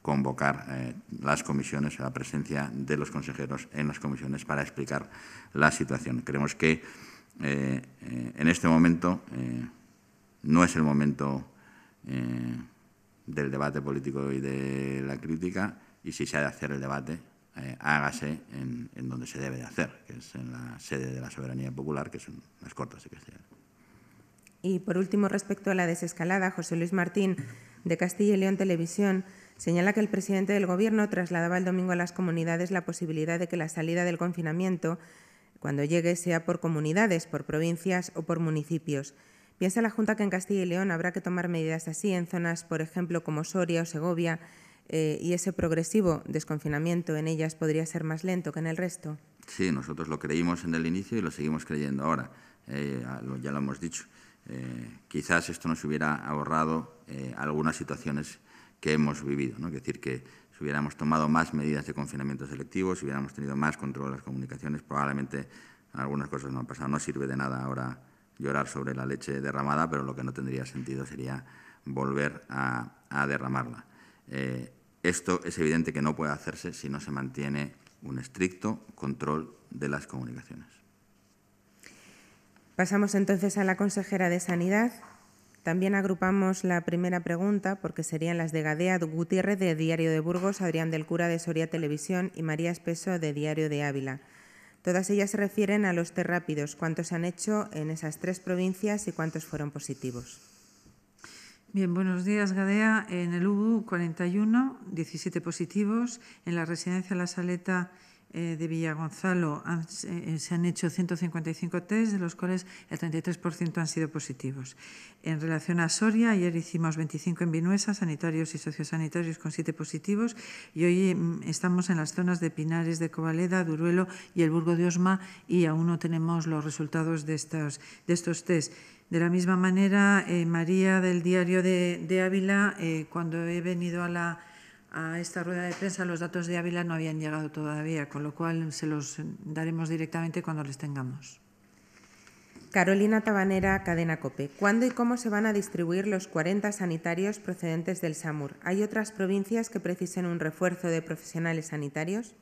convocar eh, las comisiones, la presencia de los consejeros en las comisiones para explicar la situación. Creemos que eh, en este momento eh, no es el momento del debate político y de la crítica y si se ha de hacer el debate, hágase en, donde se debe de hacer, que es en la sede de la soberanía popular, que son las cortas de Castilla. Y por último, respecto a la desescalada, José Luis Martín, de Castilla y León Televisión, Señala que el presidente del Gobierno trasladaba el domingo a las comunidades la posibilidad de que la salida del confinamiento, cuando llegue, sea por comunidades, por provincias o por municipios. Piensa la Junta que en Castilla y León habrá que tomar medidas así en zonas, por ejemplo, como Soria o Segovia, eh, y ese progresivo desconfinamiento en ellas podría ser más lento que en el resto. Sí, nosotros lo creímos en el inicio y lo seguimos creyendo ahora, eh, ya lo hemos dicho. Eh, quizás esto nos hubiera ahorrado algunas situaciones que hemos vivido. ¿no? Es decir, que si hubiéramos tomado más medidas de confinamiento selectivo, si hubiéramos tenido más control de las comunicaciones, probablemente algunas cosas no han pasado. No sirve de nada ahora llorar sobre la leche derramada, pero lo que no tendría sentido sería volver a, derramarla. Eh, esto es evidente que no puede hacerse si no se mantiene un estricto control de las comunicaciones. Pasamos entonces a la consejera de Sanidad, también agrupamos la primera pregunta porque serían las de Gadea Gutiérrez de Diario de Burgos, Adrián del Cura de Soria Televisión y María Espeso de Diario de Ávila. Todas ellas se refieren a los terrápidos. rápidos, cuántos se han hecho en esas tres provincias y cuántos fueron positivos. Bien, buenos días, Gadea. En el UBU 41, 17 positivos. En la residencia La Saleta eh, de Villa Gonzalo eh, eh, se han hecho 155 test, de los cuales el 33% han sido positivos. En relación a Soria, ayer hicimos 25 en Vinuesa, sanitarios y sociosanitarios con 7 positivos, y hoy mm, estamos en las zonas de Pinares de Covaleda, Duruelo y el Burgo de Osma, y aún no tenemos los resultados de estos, de estos test. De la misma manera, María del diario de Ávila, cuando he venido a la a esta rueda de prensa los datos de Ávila no habían llegado todavía, con lo cual se los daremos directamente cuando los tengamos. Carolina Tabanera, Cadena Cope. ¿Cuándo y cómo se van a distribuir los 40 sanitarios procedentes del SAMUR? ¿Hay otras provincias que precisen un refuerzo de profesionales sanitarios?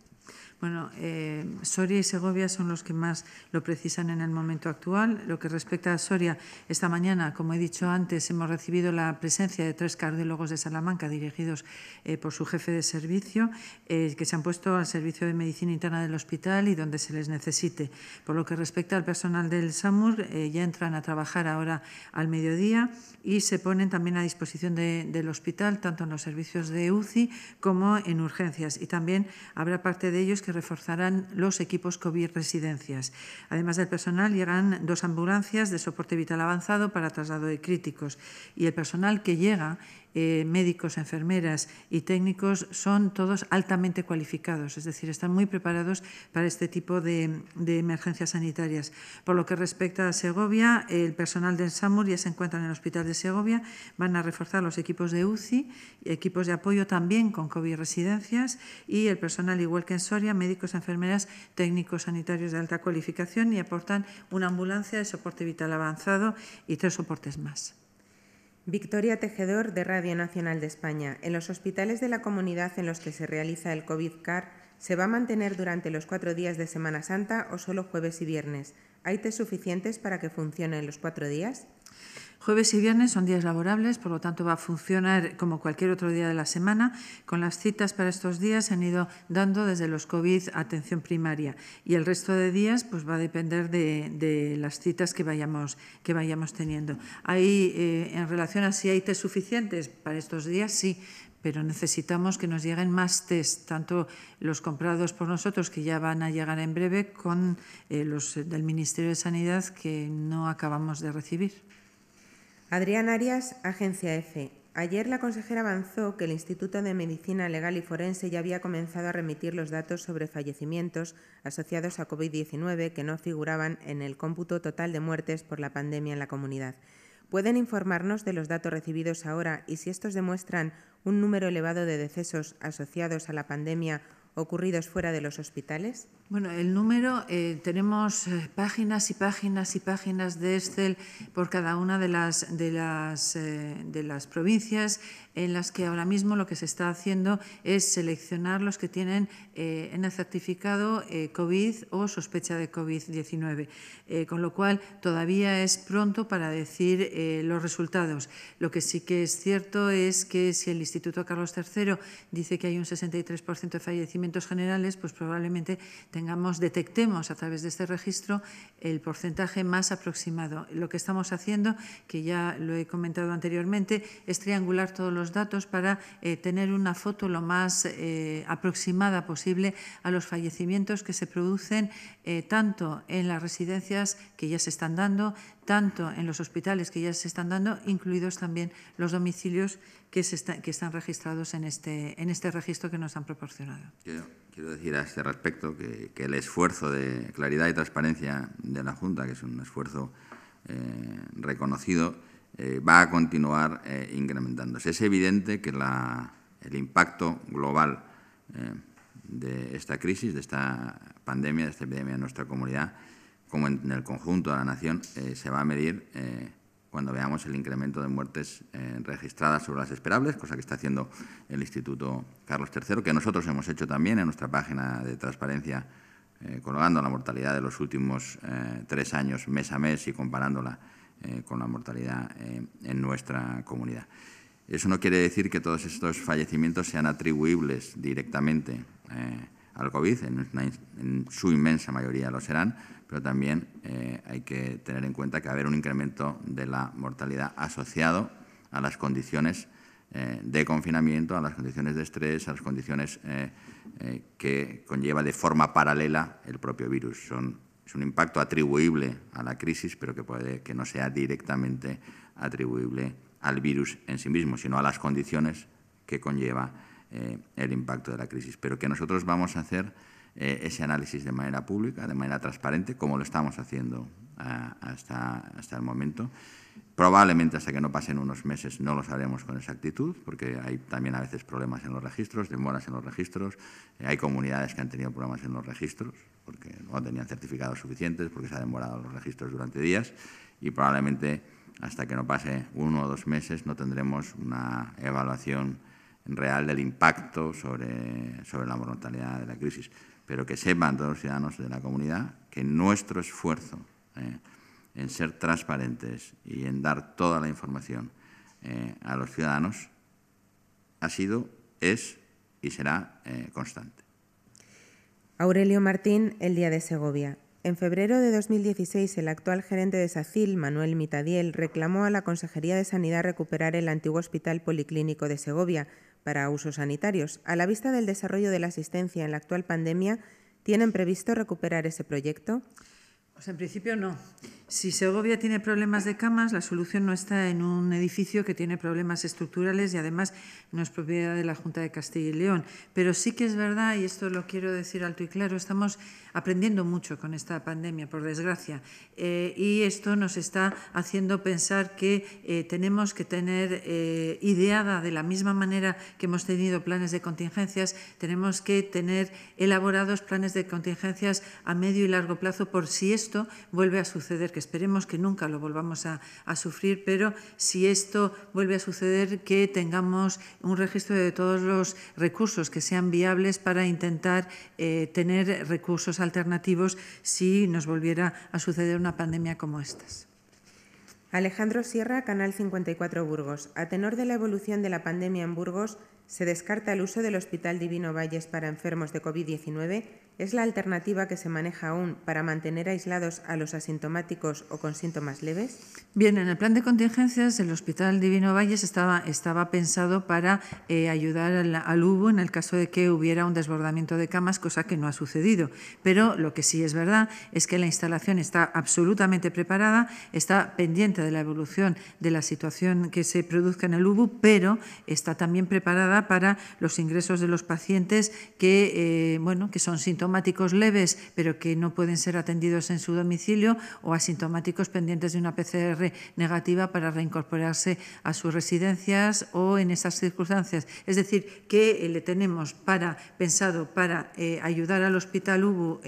Bueno, eh, Soria y Segovia son los que más lo precisan en el momento actual. Lo que respecta a Soria, esta mañana, como he dicho antes, hemos recibido la presencia de tres cardiólogos de Salamanca dirigidos eh, por su jefe de servicio, eh, que se han puesto al servicio de medicina interna del hospital y donde se les necesite. Por lo que respecta al personal del SAMUR, ya entran a trabajar ahora al mediodía y se ponen también a disposición del hospital, tanto en los servicios de UCI como en urgencias. Y también habrá parte de ellos que que reforzarán los equipos COVID residencias. Además del personal, llegan dos ambulancias de soporte vital avanzado para traslado de críticos y el personal que llega eh, médicos, enfermeras y técnicos son todos altamente cualificados, es decir, están muy preparados para este tipo de, emergencias sanitarias. Por lo que respecta a Segovia, el personal de SAMUR ya se encuentra en el Hospital de Segovia, van a reforzar los equipos de UCI, equipos de apoyo también con COVID residencias y el personal, igual que en Soria, médicos, enfermeras, técnicos sanitarios de alta cualificación y aportan una ambulancia de soporte vital avanzado y tres soportes más. Victoria Tejedor de Radio Nacional de España. En los hospitales de la comunidad en los que se realiza el COVID-CAR, ¿se va a mantener durante los cuatro días de Semana Santa o solo jueves y viernes? ¿Hay test suficientes para que funcione los cuatro días? Jueves y viernes son días laborables, por lo tanto va a funcionar como cualquier otro día de la semana. Con las citas para estos días se han ido dando desde los COVID atención primaria y el resto de días pues va a depender de, las citas que vayamos, que vayamos teniendo. Hay, eh, en relación a si hay test suficientes para estos días, sí, pero necesitamos que nos lleguen más test, tanto los comprados por nosotros, que ya van a llegar en breve, con eh, los del Ministerio de Sanidad, que no acabamos de recibir. Adrián Arias, Agencia EFE. Ayer la consejera avanzó que el Instituto de Medicina Legal y Forense ya había comenzado a remitir los datos sobre fallecimientos asociados a COVID-19 que no figuraban en el cómputo total de muertes por la pandemia en la comunidad. ¿Pueden informarnos de los datos recibidos ahora y si estos demuestran un número elevado de decesos asociados a la pandemia ocurridos fuera de los hospitales? Bueno, el número, eh, tenemos eh, páginas y páginas y páginas de Excel por cada una de las, de, las, eh, de las provincias en las que ahora mismo lo que se está haciendo es seleccionar los que tienen en el certificado COVID o sospecha de COVID-19, con lo cual todavía es pronto para decir los resultados. Lo que sí que es cierto es que si el Instituto Carlos III dice que hay un 63% de fallecimientos generales, pues probablemente detectemos a través de este registro el porcentaje más aproximado. Lo que estamos haciendo, que ya lo he comentado anteriormente, es triangular todos los datos para eh, tener una foto lo más eh, aproximada posible a los fallecimientos que se producen eh, tanto en las residencias que ya se están dando, tanto en los hospitales que ya se están dando, incluidos también los domicilios que, que están registrados en este, en este registro que nos han proporcionado quiero decir a este respecto que, el esfuerzo de claridad y transparencia de la Junta, que es un esfuerzo eh, reconocido, eh, va a continuar eh, incrementándose. Es evidente que el impacto global de esta crisis, de esta pandemia, de esta epidemia en nuestra comunidad, como en, el conjunto de la nación, se va a medir cuando veamos el incremento de muertes eh, registradas sobre las esperables, cosa que está haciendo el Instituto Carlos III, que nosotros hemos hecho también en nuestra página de transparencia, eh, colgando la mortalidad de los últimos eh, tres años mes a mes y comparándola con la mortalidad en nuestra comunidad. Eso no quiere decir que todos estos fallecimientos sean atribuibles directamente al COVID, en su inmensa mayoría lo serán, pero también eh, hay que tener en cuenta que va a haber un incremento de la mortalidad asociado a las condiciones eh, de confinamiento, a las condiciones de estrés, a las condiciones eh, que conlleva de forma paralela el propio virus. es un impacto atribuible a la crisis, pero que puede que no sea directamente atribuible al virus en sí mismo, sino a las condiciones que conlleva el impacto de la crisis. Pero que nosotros vamos a hacer eh, ese análisis de manera pública, de manera transparente, como lo estamos haciendo eh, hasta, hasta el momento. Probablemente hasta que no pasen unos meses no lo sabremos con exactitud, porque hay también a veces problemas en los registros, demoras en los registros, eh, hay comunidades que han tenido problemas en los registros, porque no tenían certificados suficientes, porque se han demorado los registros durante días, y probablemente hasta que no pase uno o dos meses no tendremos una evaluación real del impacto sobre, la mortalidad de la crisis, pero que sepan todos los ciudadanos de la comunidad que nuestro esfuerzo eh, en ser transparentes y en dar toda la información eh, a los ciudadanos ha sido, es y será eh, constante. Aurelio Martín, el día de Segovia. En febrero de 2016, el actual gerente de SACIL, Manuel Mitadiel, reclamó a la Consejería de Sanidad recuperar el antiguo Hospital Policlínico de Segovia, para usos sanitarios. A la vista del desarrollo de la asistencia en la actual pandemia, ¿tienen previsto recuperar ese proyecto? Pues en principio no. Si Segovia tiene problemas de camas, la solución no está en un edificio que tiene problemas estructurales y además no es propiedad de la Junta de Castilla y León. Pero sí que es verdad, y esto lo quiero decir alto y claro, estamos aprendiendo mucho con esta pandemia, por desgracia, eh, y esto nos está haciendo pensar que eh, tenemos que tener eh, ideada de la misma manera que hemos tenido planes de contingencias, tenemos que tener elaborados planes de contingencias a medio y largo plazo por si esto vuelve a suceder esperemos que nunca lo volvamos a, sufrir, pero si esto vuelve a suceder, que tengamos un registro de todos los recursos que sean viables para intentar eh, tener recursos alternativos si nos volviera a suceder una pandemia como estas. Alejandro Sierra, Canal 54 Burgos. A tenor de la evolución de la pandemia en Burgos, se descarta el uso del Hospital Divino Valles para enfermos de COVID-19, es la alternativa que se maneja aún para mantener aislados a los asintomáticos o con síntomas leves? Bien, en el plan de contingencias el Hospital Divino Valles estaba, estaba pensado para eh, ayudar al, UBU en el caso de que hubiera un desbordamiento de camas, cosa que no ha sucedido. Pero lo que sí es verdad es que la instalación está absolutamente preparada, está pendiente de la evolución de la situación que se produzca en el UBU, pero está también preparada para los ingresos de los pacientes que, eh, bueno, que son sintomáticos leves, pero que no pueden ser atendidos en su domicilio, o asintomáticos pendientes de una PCR negativa para reincorporarse a sus residencias o en esas circunstancias. Es decir, que eh, le tenemos para, pensado para eh, ayudar al Hospital UBU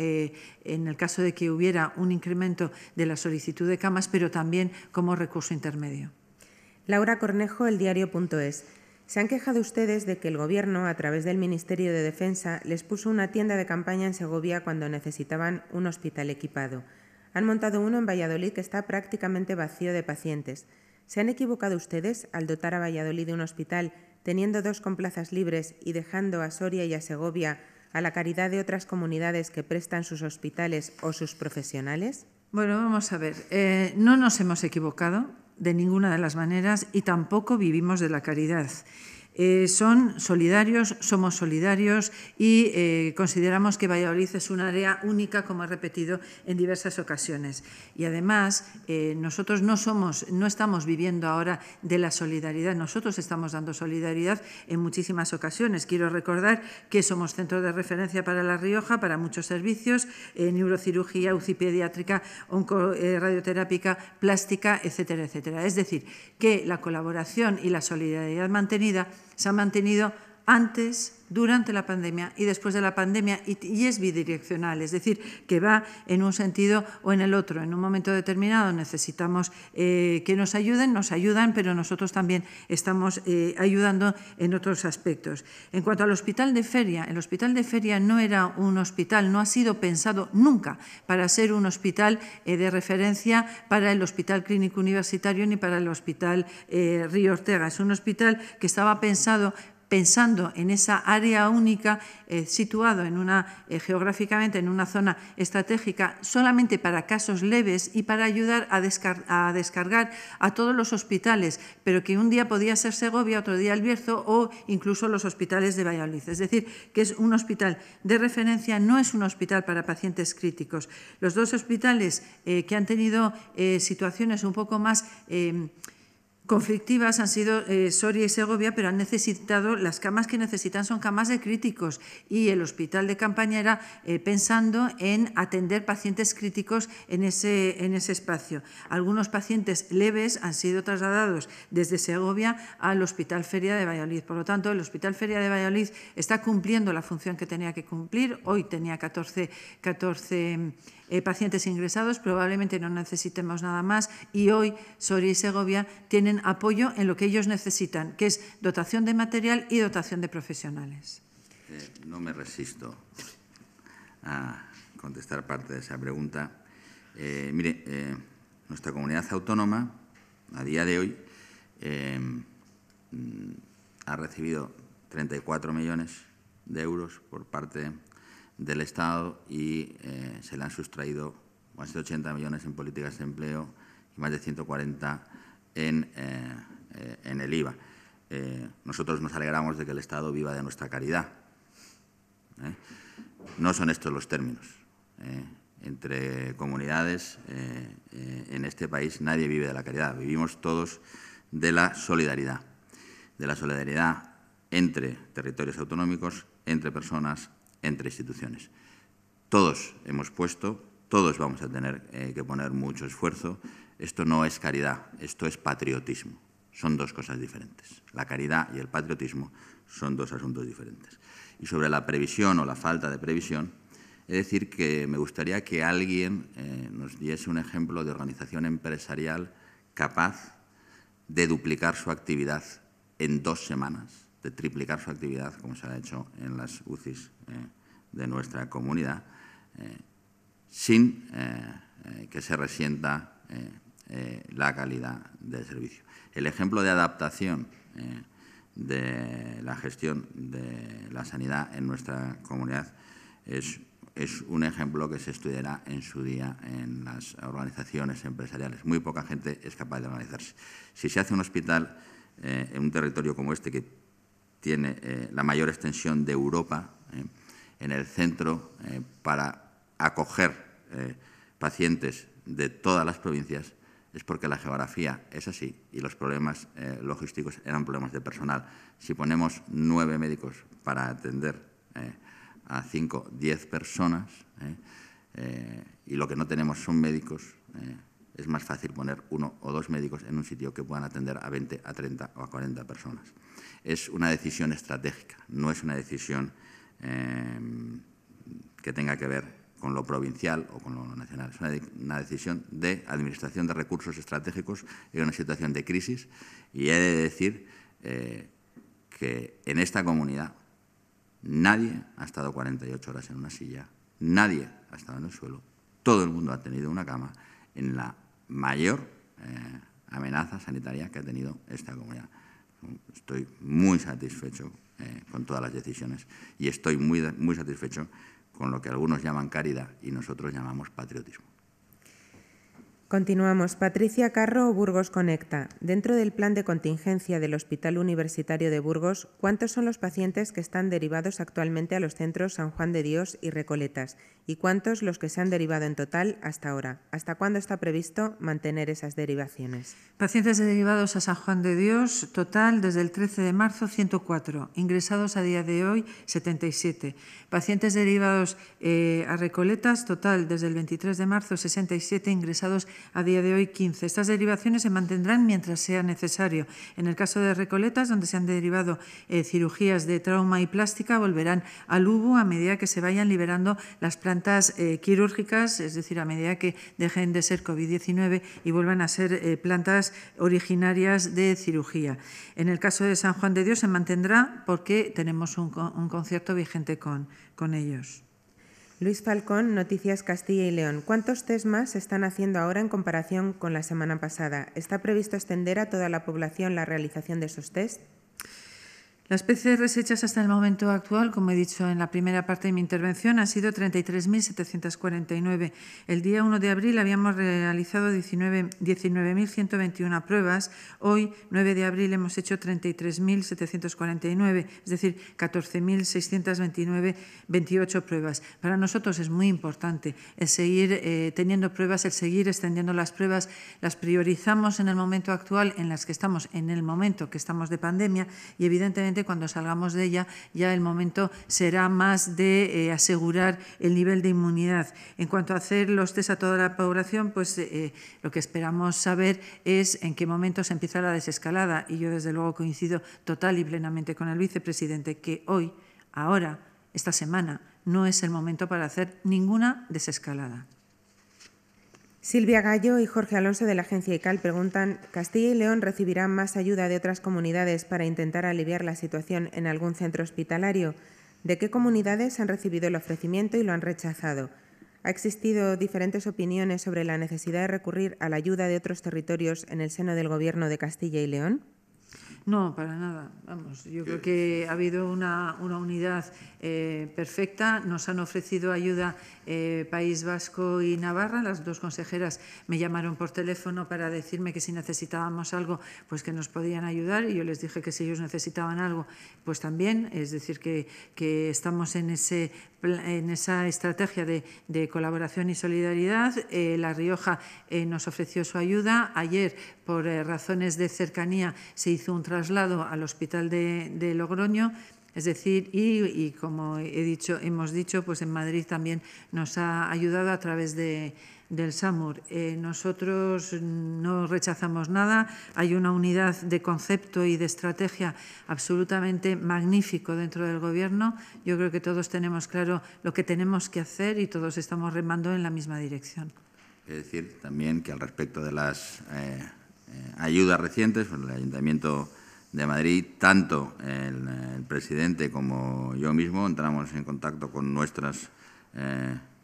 en el caso de que hubiera un incremento de la solicitud de camas, pero también como recurso intermedio. Laura Cornejo, el diario.es. Se han quejado ustedes de que el Gobierno, a través del Ministerio de Defensa, les puso una tienda de campaña en Segovia cuando necesitaban un hospital equipado. Han montado uno en Valladolid que está prácticamente vacío de pacientes. ¿Se han equivocado ustedes al dotar a Valladolid de un hospital, teniendo dos con plazas libres y dejando a Soria y a Segovia a la caridad de otras comunidades que prestan sus hospitales o sus profesionales? Bueno, vamos a ver. Eh, no nos hemos equivocado de ninguna de las maneras y tampoco vivimos de la caridad. Eh, son solidarios, somos solidarios y eh, consideramos que Valladolid es un área única, como he repetido en diversas ocasiones. Y además, eh, nosotros no, somos, no estamos viviendo ahora de la solidaridad, nosotros estamos dando solidaridad en muchísimas ocasiones. Quiero recordar que somos centro de referencia para La Rioja, para muchos servicios, neurocirugía, UCI pediátrica, onco, radioterápica, plástica, etcétera, etcétera. Es decir, que la colaboración y la solidaridad mantenida se ha mantenido antes, durante la pandemia y después de la pandemia y, es bidireccional, es decir, que va en un sentido o en el otro. En un momento determinado necesitamos eh, que nos ayuden, nos ayudan, pero nosotros también estamos eh, ayudando en otros aspectos. En cuanto al hospital de feria, el hospital de feria no era un hospital, no ha sido pensado nunca para ser un hospital eh, de referencia para el Hospital Clínico Universitario ni para el Hospital Río Ortega. Es un hospital que estaba pensado pensando en esa área única eh, situado eh, geográficamente en una zona estratégica solamente para casos leves y para ayudar a, descargar a todos los hospitales, pero que un día podía ser Segovia, otro día el Bierzo o incluso los hospitales de Valladolid. Es decir, que es un hospital de referencia, no es un hospital para pacientes críticos. Los dos hospitales eh, que han tenido eh, situaciones un poco más conflictivas han sido eh, Soria y Segovia, pero han necesitado, las camas que necesitan son camas de críticos y el hospital de campaña era eh, pensando en atender pacientes críticos en ese, en ese espacio. Algunos pacientes leves han sido trasladados desde Segovia al hospital Feria de Valladolid. Por lo tanto, el hospital Feria de Valladolid está cumpliendo la función que tenía que cumplir. Hoy tenía 14, 14 eh, pacientes ingresados, probablemente no necesitemos nada más y hoy Soria y Segovia tienen apoyo en lo que ellos necesitan, que es dotación de material y dotación de profesionales. Eh, no me resisto a contestar parte de esa pregunta. Eh, mire, nuestra comunidad autónoma, a día de hoy, em, mm, ha recibido 34 millones de euros por parte del Estado y eh, se le han sustraído más de 80 millones en políticas de empleo y más de 140 en, eh, eh, en el IVA. nosotros nos alegramos de que el Estado viva de nuestra caridad. No son estos los términos. entre comunidades, en este país nadie vive de la caridad, vivimos todos de la solidaridad, de la solidaridad entre territorios autonómicos, entre personas, entre instituciones. Todos hemos puesto, todos vamos a tener eh, que poner mucho esfuerzo. Esto no es caridad, esto es patriotismo. Son dos cosas diferentes. La caridad y el patriotismo son dos asuntos diferentes. Y sobre la previsión o la falta de previsión, es decir que me gustaría que alguien eh, nos diese un ejemplo de organización empresarial capaz de duplicar su actividad en dos semanas de triplicar su actividad, como se ha hecho en las UCIs eh, de nuestra comunidad, eh, sin eh, que se resienta la calidad del servicio. El ejemplo de adaptación de la gestión de la sanidad en nuestra comunidad es, es un ejemplo que se estudiará en su día en las organizaciones empresariales. Muy poca gente es capaz de organizarse. Si se hace un hospital en un territorio como este, que tiene eh, la mayor extensión de Europa eh, en el centro eh, para acoger pacientes de todas las provincias es porque la geografía es así y los problemas logísticos eran problemas de personal. Si ponemos nueve médicos para atender a cinco, diez personas y lo que no tenemos son médicos, es más fácil poner uno o dos médicos en un sitio que puedan atender a 20, a 30 o a 40 personas es una decisión estratégica, no es una decisión em, que tenga que ver con lo provincial o con lo nacional. Es una, decisión de administración de recursos estratégicos en una situación de crisis y he de decir eh, que en esta comunidad nadie ha estado 48 horas en una silla, nadie ha estado en el suelo, todo el mundo ha tenido una cama en la mayor eh, amenaza sanitaria que ha tenido esta comunidad. Estoy muy satisfecho eh, con todas las decisiones y estoy muy, muy satisfecho con lo que algunos llaman caridad y nosotros llamamos patriotismo. Continuamos. Patricia Carro, Burgos Conecta. Dentro del plan de contingencia del Hospital Universitario de Burgos, ¿cuántos son los pacientes que están derivados actualmente a los centros San Juan de Dios y Recoletas? y cuántos los que se han derivado en total hasta ahora. ¿Hasta cuándo está previsto mantener esas derivaciones? Pacientes derivados a San Juan de Dios, total desde el 13 de marzo 104, ingresados a día de hoy 77. Pacientes derivados eh, a Recoletas, total desde el 23 de marzo 67, ingresados a día de hoy 15. Estas derivaciones se mantendrán mientras sea necesario. En el caso de Recoletas, donde se han derivado eh, cirugías de trauma y plástica, volverán al UBU a medida que se vayan liberando las plantas plantas eh, quirúrgicas, es decir, a medida que dejen de ser COVID-19 y vuelvan a ser eh, plantas originarias de cirugía. En el caso de San Juan de Dios se mantendrá porque tenemos un, concierto vigente con, con ellos. Luis Falcón, Noticias Castilla y León. ¿Cuántos test más se están haciendo ahora en comparación con la semana pasada? ¿Está previsto extender a toda la población la realización de esos test? Las PCRs hechas hasta el momento actual, como he dicho en la primera parte de mi intervención, han sido 33.749. El día 1 de abril habíamos realizado 19.121 pruebas. Hoy, 9 de abril, hemos hecho 33.749, es decir, 28 pruebas. Para nosotros es muy importante el seguir eh, teniendo pruebas, el seguir extendiendo las pruebas. Las priorizamos en el momento actual, en las que estamos, en el momento que estamos de pandemia, y evidentemente cuando salgamos de ella ya el momento será más de eh, asegurar el nivel de inmunidad. En cuanto a hacer los test a toda la población, pues eh, lo que esperamos saber es en qué momento se empieza la desescalada. Y yo desde luego coincido total y plenamente con el vicepresidente que hoy, ahora, esta semana, no es el momento para hacer ninguna desescalada. Silvia Gallo y Jorge Alonso de la agencia ICAL preguntan, ¿Castilla y León recibirán más ayuda de otras comunidades para intentar aliviar la situación en algún centro hospitalario? ¿De qué comunidades han recibido el ofrecimiento y lo han rechazado? Ha existido diferentes opiniones sobre la necesidad de recurrir a la ayuda de otros territorios en el seno del Gobierno de Castilla y León. No, para nada. Vamos, yo creo que eh, ha habido una, una unidad eh, perfecta. Nos han ofrecido ayuda eh, País Vasco y Navarra. Las dos consejeras me llamaron por teléfono para decirme que si necesitábamos algo, pues que nos podían ayudar. Y yo les dije que si ellos necesitaban algo, pues también. Es decir, que, que estamos en ese en esa estrategia de, colaboración y solidaridad. Eh, la Rioja eh, nos ofreció su ayuda. Ayer, por eh, razones de cercanía, se hizo un traslado al hospital de, Logroño. Es decir, y, y, como he dicho, hemos dicho, pues en Madrid también nos ha ayudado a través de, del SAMUR. Eh, nosotros no rechazamos nada, hay una unidad de concepto y de estrategia absolutamente magnífico dentro del Gobierno. Yo creo que todos tenemos claro lo que tenemos que hacer y todos estamos remando en la misma dirección. Es decir también que al respecto de las eh, eh, ayudas recientes, pues el Ayuntamiento de Madrid, tanto el, presidente como yo mismo entramos en contacto con nuestras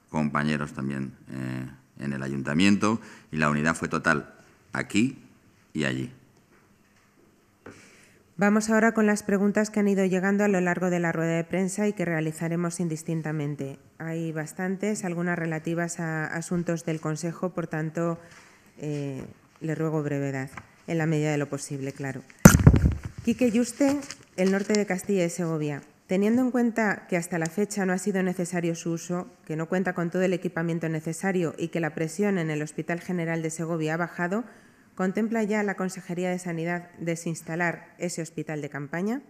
compañeros también en el ayuntamiento y la unidad fue total, aquí y allí. Vamos ahora con las preguntas que han ido llegando a lo largo de la rueda de prensa y que realizaremos indistintamente. Hay bastantes, algunas relativas a asuntos del Consejo, por tanto, eh, le ruego brevedad, en la medida de lo posible, claro. Quique Yuste, el norte de Castilla y Segovia. Teniendo en cuenta que hasta la fecha no ha sido necesario su uso, que no cuenta con todo el equipamiento necesario y que la presión en el Hospital General de Segovia ha bajado, ¿contempla ya la Consejería de Sanidad desinstalar ese hospital de campaña?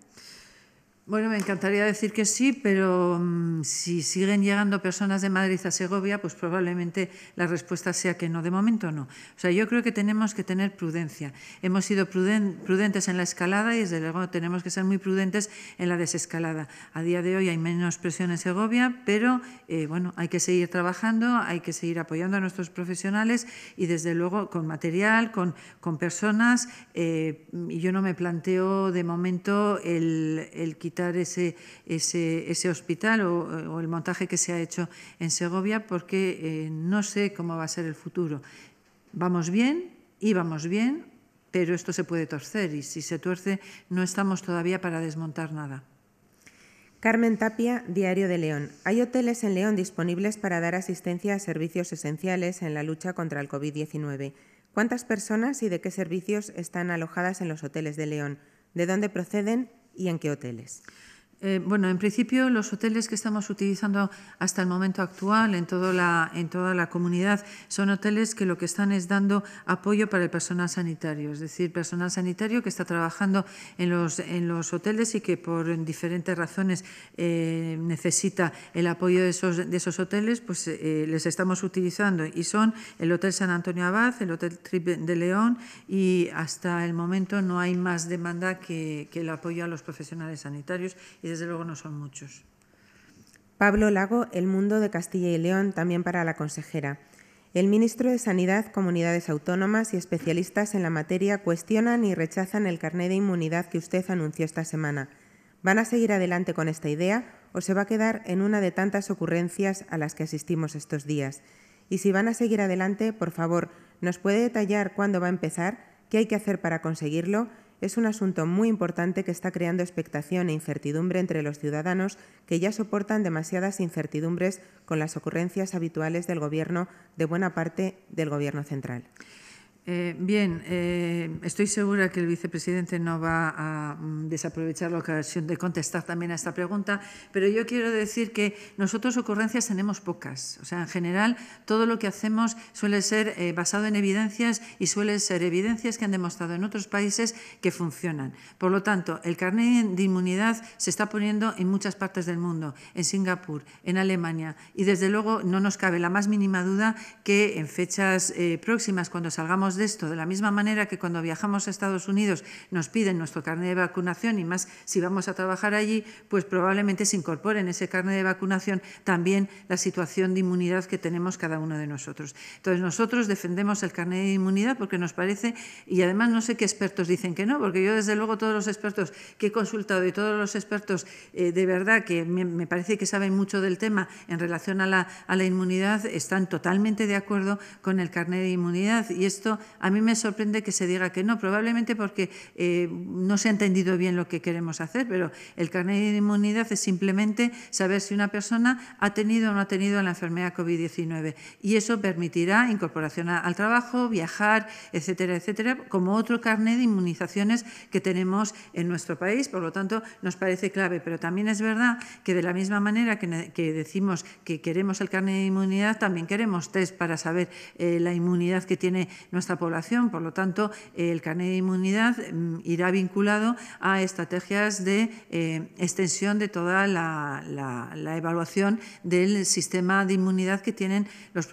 Bueno, me encantaría decir que sí, pero mm, si siguen llegando personas de Madrid a Segovia, pues probablemente la respuesta sea que no, de momento no. O sea, yo creo que tenemos que tener prudencia. Hemos sido prudentes en la escalada y desde luego tenemos que ser muy prudentes en la desescalada. A día de hoy hay menos presión en Segovia, pero eh, bueno, hay que seguir trabajando, hay que seguir apoyando a nuestros profesionales y desde luego con material, con, con personas. Eh, yo no me planteo de momento el, el quitar ese, ese, hospital o, el montaje que se ha hecho en Segovia porque eh, no sé cómo va a ser el futuro. Vamos bien, íbamos bien, pero esto se puede torcer y si se tuerce no estamos todavía para desmontar nada. Carmen Tapia, Diario de León. Hay hoteles en León disponibles para dar asistencia a servicios esenciales en la lucha contra el COVID-19. ¿Cuántas personas y de qué servicios están alojadas en los hoteles de León? ¿De dónde proceden y en qué hoteles. Eh, bueno, en principio los hoteles que estamos utilizando hasta el momento actual en, la, en toda la comunidad son hoteles que lo que están es dando apoyo para el personal sanitario, es decir, personal sanitario que está trabajando en los, en los hoteles y que por diferentes razones eh, necesita el apoyo de esos, de esos hoteles, pues eh, les estamos utilizando y son el Hotel San Antonio Abad, el Hotel Trip de León y hasta el momento no hay más demanda que, que el apoyo a los profesionales sanitarios desde luego no son muchos. Pablo Lago, El Mundo de Castilla y León, también para la consejera. El ministro de Sanidad, comunidades autónomas y especialistas en la materia cuestionan y rechazan el carné de inmunidad que usted anunció esta semana. ¿Van a seguir adelante con esta idea o se va a quedar en una de tantas ocurrencias a las que asistimos estos días? Y si van a seguir adelante, por favor, ¿nos puede detallar cuándo va a empezar, qué hay que hacer para conseguirlo es un asunto muy importante que está creando expectación e incertidumbre entre los ciudadanos que ya soportan demasiadas incertidumbres con las ocurrencias habituales del Gobierno, de buena parte del Gobierno central. Eh, bien, eh, estoy segura que el vicepresidente no va a mm, desaprovechar la ocasión de contestar también a esta pregunta, pero yo quiero decir que nosotros ocurrencias tenemos pocas. O sea, en general, todo lo que hacemos suele ser eh, basado en evidencias y suele ser evidencias que han demostrado en otros países que funcionan. Por lo tanto, el carnet de inmunidad se está poniendo en muchas partes del mundo, en Singapur, en Alemania, y desde luego no nos cabe la más mínima duda que en fechas próximas, cuando salgamos de esto, de la misma manera que cuando viajamos a Estados Unidos nos piden nuestro carnet de vacunación y más si vamos a trabajar allí, pues probablemente se incorpore en ese carnet de vacunación también la situación de inmunidad que tenemos cada uno de nosotros. Entonces nosotros defendemos el carnet de inmunidad porque nos parece, y además no sé qué expertos dicen que no, porque yo desde luego todos los expertos que he consultado y todos los expertos eh, de verdad que me, parece que saben mucho del tema en relación a la, a la inmunidad están totalmente de acuerdo con el carnet de inmunidad y esto a mí me sorprende que se diga que no, probablemente porque eh, no se ha entendido bien lo que queremos hacer, pero el carnet de inmunidad es simplemente saber si una persona ha tenido o no ha tenido la enfermedad COVID-19 y eso permitirá incorporación al trabajo, viajar, etcétera, etcétera, como otro carnet de inmunizaciones que tenemos en nuestro país, por lo tanto nos parece clave, pero también es verdad que de la misma manera que, decimos que queremos el carnet de inmunidad, también queremos test para saber eh, la inmunidad que tiene nuestra población. Por lo tanto, el carnet de inmunidad mm, irá vinculado a estrategias de eh, extensión de toda la, evaluación del sistema de inmunidad que tienen los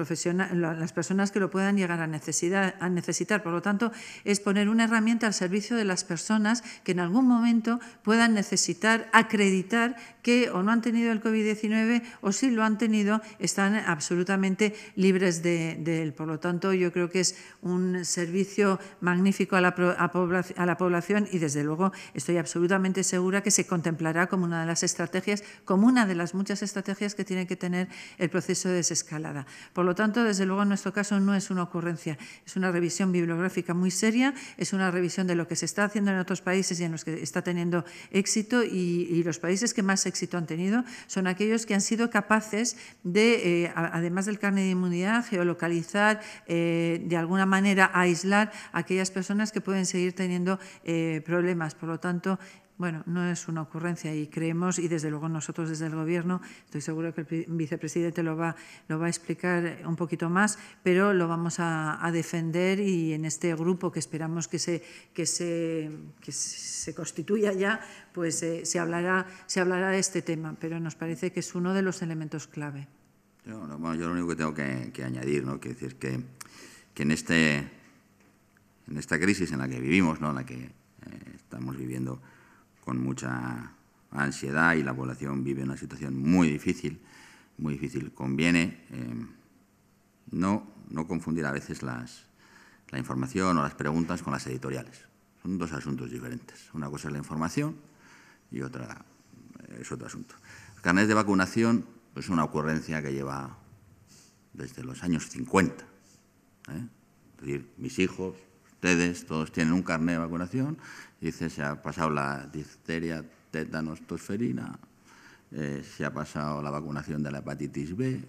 las personas que lo puedan llegar a, a necesitar. Por lo tanto, es poner una herramienta al servicio de las personas que en algún momento puedan necesitar acreditar que o no han tenido el COVID-19 o si lo han tenido están absolutamente libres de él. Por lo tanto, yo creo que es un servicio magnífico a la, población y, desde luego, estoy absolutamente segura que se contemplará como una de las estrategias, como una de las muchas estrategias que tiene que tener el proceso de desescalada. Por lo tanto, desde luego, en nuestro caso no es una ocurrencia, es una revisión bibliográfica muy seria, es una revisión de lo que se está haciendo en otros países y en los que está teniendo éxito y, los países que más éxito han tenido son aquellos que han sido capaces de, eh, además del carnet de inmunidad, geolocalizar eh, de alguna manera manera aislar a aquellas personas que pueden seguir teniendo eh, problemas. Por lo tanto, bueno, no es una ocurrencia y creemos, y desde luego nosotros desde el Gobierno, estoy seguro que el vicepresidente lo va, lo va a explicar eh, un poquito más, pero lo vamos a, defender y en este grupo que esperamos que se, que se, que se constituya ya, pues eh, se, hablará, se hablará de este tema, pero nos parece que es uno de los elementos clave. Yo, bueno, yo lo único que tengo que, que añadir, ¿no? que decir que que en, este, en esta crisis en la que vivimos, ¿no? en la que eh, estamos viviendo con mucha ansiedad y la población vive una situación muy difícil, muy difícil, conviene eh, no, no confundir a veces las, la información o las preguntas con las editoriales. Son dos asuntos diferentes. Una cosa es la información y otra es otro asunto. El carnet de vacunación es una ocurrencia que lleva desde los años 50 ¿eh? Es decir, mis hijos, ustedes, todos tienen un carné de vacunación, dice, se ha pasado la difteria, tetanostosferina, eh, se ha pasado la vacunación de la hepatitis B.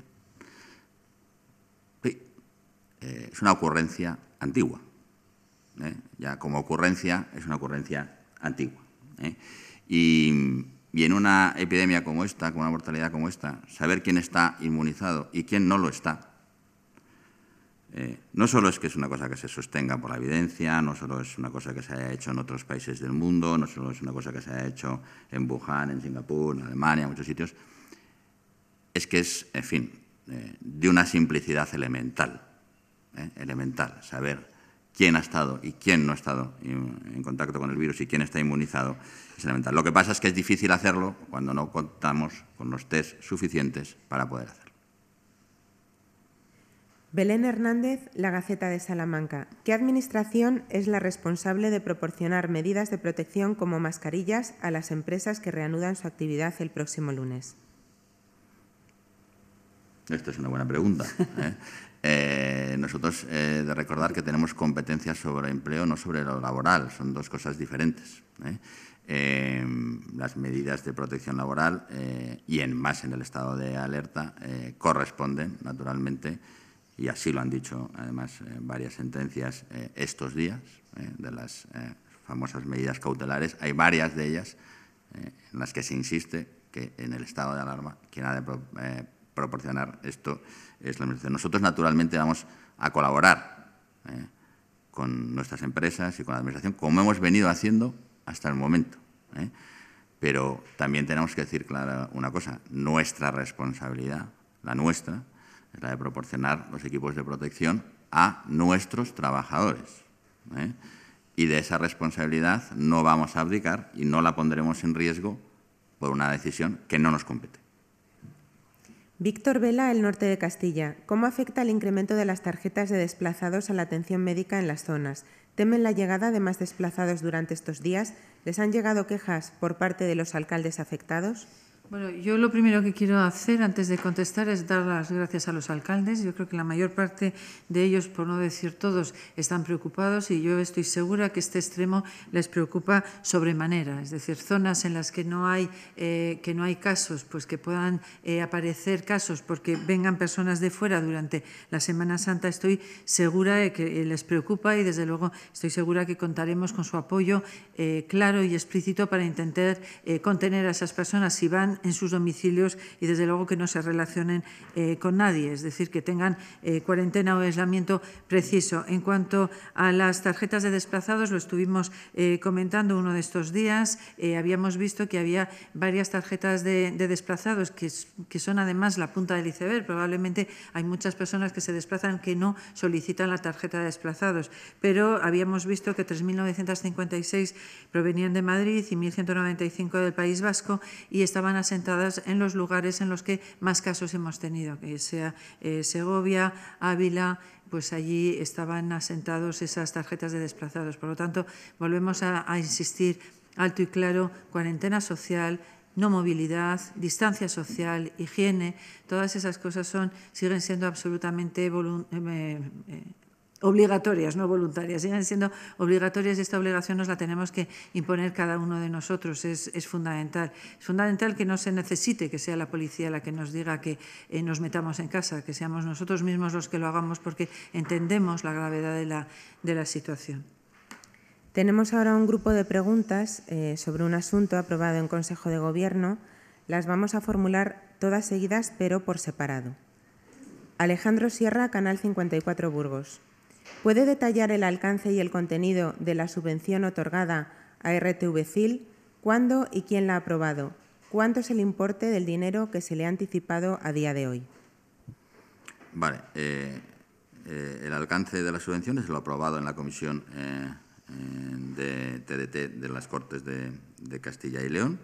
Eh, es una ocurrencia antigua. Ya como ocurrencia, es una ocurrencia antigua. Y, y en una epidemia como esta, con una mortalidad como esta, saber quién está inmunizado y quién no lo está, eh, no solo es que es una cosa que se sostenga por la evidencia, no solo es una cosa que se haya hecho en otros países del mundo, no solo es una cosa que se haya hecho en Wuhan, en Singapur, en Alemania, en muchos sitios, es que es, en fin, eh, de una simplicidad elemental, eh, elemental, saber quién ha estado y quién no ha estado en contacto con el virus y quién está inmunizado es elemental. Lo que pasa es que es difícil hacerlo cuando no contamos con los test suficientes para poder hacerlo. Belén Hernández, La Gaceta de Salamanca. ¿Qué administración es la responsable de proporcionar medidas de protección como mascarillas a las empresas que reanudan su actividad el próximo lunes? Esta es una buena pregunta. ¿eh? *laughs* Eh, nosotros eh, de recordar que tenemos competencias sobre empleo, no sobre lo laboral, son dos cosas diferentes. Em, las medidas de protección laboral y en más en el estado de alerta corresponden, naturalmente, y así lo han dicho además eh, varias sentencias eh, estos días eh, de las famosas medidas cautelares. Hay varias de ellas en las que se insiste que en el estado de alarma quien ha de proporcionar esto es la Administración. Nosotros, naturalmente, vamos a colaborar con nuestras empresas y con la Administración, como hemos venido haciendo hasta el momento. Pero también tenemos que decir clara una cosa, nuestra responsabilidad, la nuestra, es la de proporcionar los equipos de protección a nuestros trabajadores. ¿eh? Y de esa responsabilidad no vamos a abdicar y no la pondremos en riesgo por una decisión que no nos compete. Víctor Vela, el norte de Castilla. ¿Cómo afecta el incremento de las tarjetas de desplazados a la atención médica en las zonas? ¿Temen la llegada de más desplazados durante estos días? ¿Les han llegado quejas por parte de los alcaldes afectados? Bueno, yo lo primero que quiero hacer antes de contestar es dar las gracias a los alcaldes. Yo creo que la mayor parte de ellos, por no decir todos, están preocupados y yo estoy segura que este extremo les preocupa sobremanera. Es decir, zonas en las que no hay, eh, que no hay casos, pues que puedan eh, aparecer casos porque vengan personas de fuera durante la Semana Santa, estoy segura de que eh, les preocupa y desde luego estoy segura que contaremos con su apoyo claro y explícito para intentar contener a esas personas si van en sus domicilios y desde luego que no se relacionen eh, con nadie, es decir, que tengan eh, cuarentena o aislamiento preciso. En cuanto a las tarjetas de desplazados, lo estuvimos eh, comentando uno de estos días, habíamos visto que había varias tarjetas de, desplazados que, que, son además la punta del iceberg. Probablemente hay muchas personas que se desplazan que no solicitan la tarjeta de desplazados, pero habíamos visto que 3.956 provenían de Madrid y 1.195 del País Vasco y estaban asentadas en los lugares en los que más casos hemos tenido, que sea eh, Segovia, Ávila, pues allí estaban asentados esas tarjetas de desplazados. Por lo tanto, volvemos a, a insistir alto y claro, cuarentena social, no movilidad, distancia social, higiene, todas esas cosas son, siguen siendo absolutamente eh, eh, obligatorias, no voluntarias, siguen siendo obligatorias y esta obligación nos la tenemos que imponer cada uno de nosotros, es, fundamental. Es fundamental que no se necesite que sea la policía la que nos diga que eh, nos metamos en casa, que seamos nosotros mismos los que lo hagamos porque entendemos la gravedad de la, situación. Tenemos ahora un grupo de preguntas eh, sobre un asunto aprobado en Consejo de Gobierno. Las vamos a formular todas seguidas, pero por separado. Alejandro Sierra, Canal 54 Burgos. ¿Puede detallar el alcance y el contenido de la subvención otorgada a RTVCIL? ¿Cuándo y quién la ha aprobado? ¿Cuánto es el importe del dinero que se le ha anticipado a día de hoy? Vale. Eh, eh, el alcance de las subvenciones lo aprobado en la comisión eh, de TDT de las Cortes de, de Castilla y León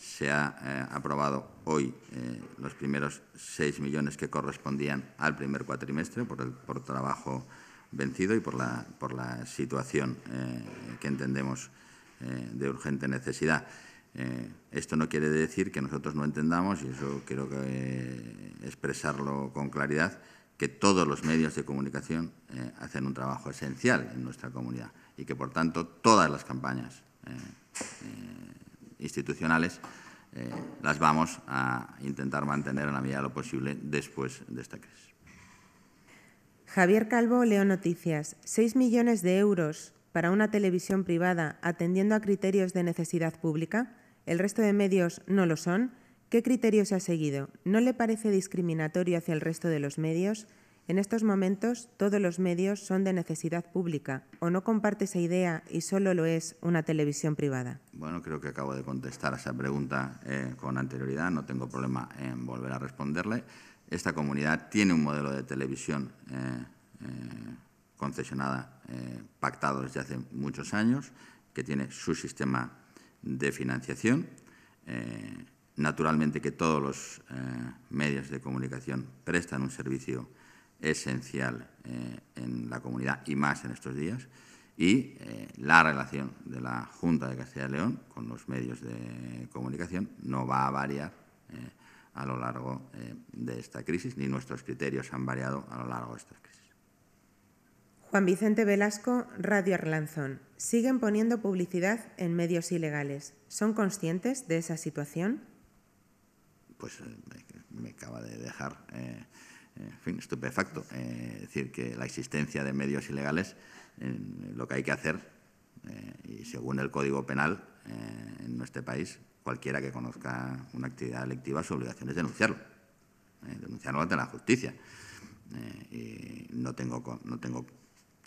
se ha eh, aprobado hoy eh, los primeros seis millones que correspondían al primer cuatrimestre por, el, por trabajo vencido y por la, por la situación eh, que entendemos de urgente necesidad. esto no quiere decir que nosotros no entendamos, y eso quiero expresarlo con claridad, que todos los medios de comunicación hacen un trabajo esencial en nuestra comunidad y que, por tanto, todas las campañas institucionales, eh, las vamos a intentar mantener en la medida de lo posible después de esta crisis. Javier Calvo, Leo Noticias. seis millones de euros para una televisión privada atendiendo a criterios de necesidad pública. El resto de medios no lo son. ¿Qué criterios se ha seguido? ¿No le parece discriminatorio hacia el resto de los medios? En estos momentos todos los medios son de necesidad pública o no comparte esa idea y solo lo es una televisión privada. Bueno, creo que acabo de contestar a esa pregunta eh, con anterioridad, no tengo problema en volver a responderle. Esta comunidad tiene un modelo de televisión eh, eh, concesionada, pactado desde hace muchos años, que tiene su sistema de financiación. naturalmente que todos los medios de comunicación prestan un servicio esencial eh, en la comunidad y más en estos días, y eh, la relación de la Junta de Castilla y León con los medios de comunicación no va a variar eh, a lo largo de esta crisis, ni nuestros criterios han variado a lo largo de esta crisis. Juan Vicente Velasco, Radio Arlanzón. Siguen poniendo publicidad en medios ilegales. ¿Son conscientes de esa situación? Pues me acaba de dejar en fin, estupefacto. Eh, es decir, que la existencia de medios ilegales, eh, lo que hay que hacer, eh, y según el Código Penal en nuestro país, cualquiera que conozca una actividad delictiva, su obligación es denunciarlo, denunciarlo ante la justicia. y no tengo, no tengo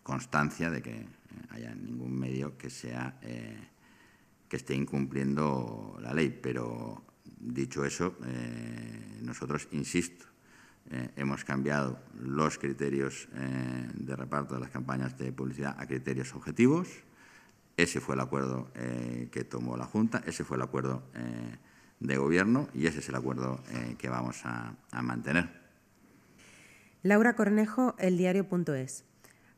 constancia de que haya ningún medio que sea que esté incumpliendo la ley, pero dicho eso, nosotros, insisto, eh, hemos cambiado los criterios eh, de reparto de las campañas de publicidad a criterios objetivos. Ese fue el acuerdo eh, que tomó la Junta, ese fue el acuerdo de Gobierno y ese es el acuerdo que vamos a, mantener. Laura Cornejo, El Diario.es.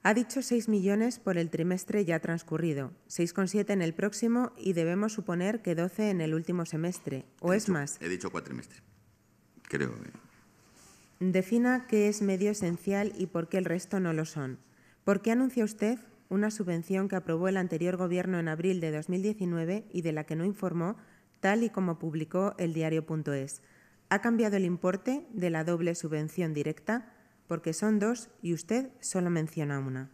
Ha dicho 6 millones por el trimestre ya transcurrido, 6,7 en el próximo y debemos suponer que 12 en el último semestre, ¿o es más? He dicho cuatrimestre, creo que Defina qué es medio esencial y por qué el resto no lo son. ¿Por qué anuncia usted una subvención que aprobó el anterior Gobierno en abril de 2019 y de la que no informó, tal y como publicó el diario.es? ¿Ha cambiado el importe de la doble subvención directa? Porque son dos y usted solo menciona una.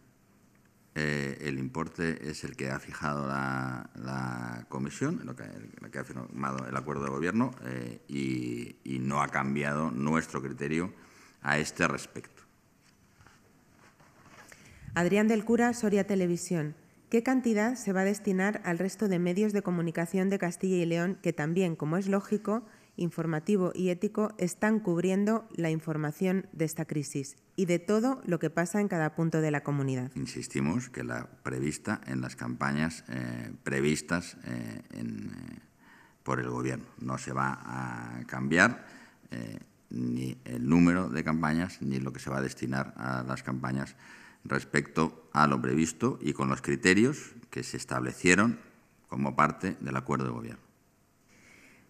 Eh, el importe es el que ha fijado la, comisión, lo que, ha firmado el acuerdo de gobierno eh, y, y, no ha cambiado nuestro criterio a este respecto. Adrián del Cura, Soria Televisión. ¿Qué cantidad se va a destinar al resto de medios de comunicación de Castilla y León que también, como es lógico, informativo y ético están cubriendo la información de esta crisis y de todo lo que pasa en cada punto de la comunidad. Insistimos que la prevista en las campañas eh, previstas eh, eh, por el Gobierno no se va a cambiar ni el número de campañas ni lo que se va a destinar a las campañas respecto a lo previsto y con los criterios que se establecieron como parte del acuerdo de gobierno.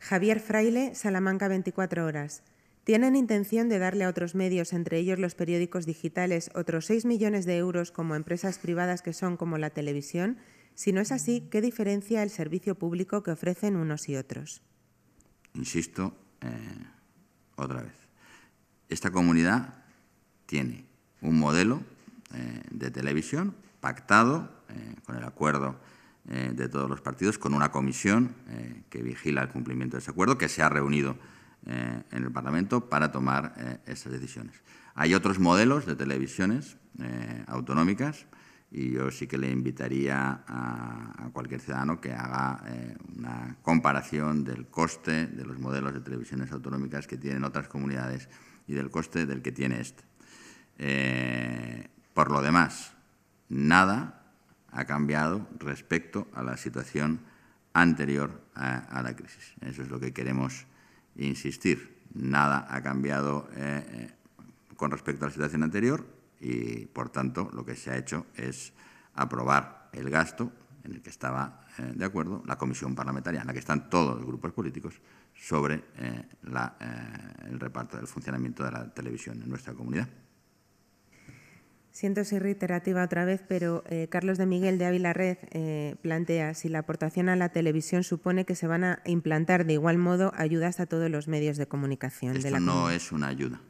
Javier Fraile, Salamanca 24 horas. Tienen intención de darle a otros medios, entre ellos los periódicos digitales, otros 6 millones de euros como empresas privadas que son como la televisión. Si no es así, ¿qué diferencia el servicio público que ofrecen unos y otros? Insisto, eh, otra vez. Esta comunidad tiene un modelo eh, de televisión pactado eh, con el acuerdo eh, de todos los partidos con una comisión eh, que vigila el cumplimiento de ese acuerdo, que se ha reunido eh, en el Parlamento para tomar esas decisiones. Hay otros modelos de televisiones autonómicas y yo sí que le invitaría a, a cualquier ciudadano que haga una comparación del coste de los modelos de televisiones autonómicas que tienen otras comunidades y del coste del que tiene este. por lo demás, nada ha cambiado respecto a la situación anterior a, la crisis. Eso es lo que queremos insistir. Nada ha cambiado eh, eh, con respecto a la situación anterior y, por tanto, lo que se ha hecho es aprobar el gasto en el que estaba eh, de acuerdo la comisión parlamentaria, en la que están todos los grupos políticos, sobre el reparto del funcionamiento de la televisión en nuestra comunidad. Siento ser reiterativa otra vez, pero eh, Carlos de Miguel de Ávila Red eh, plantea si la aportación a la televisión supone que se van a implantar de igual modo ayudas a todos los medios de comunicación. de la no es una ayuda,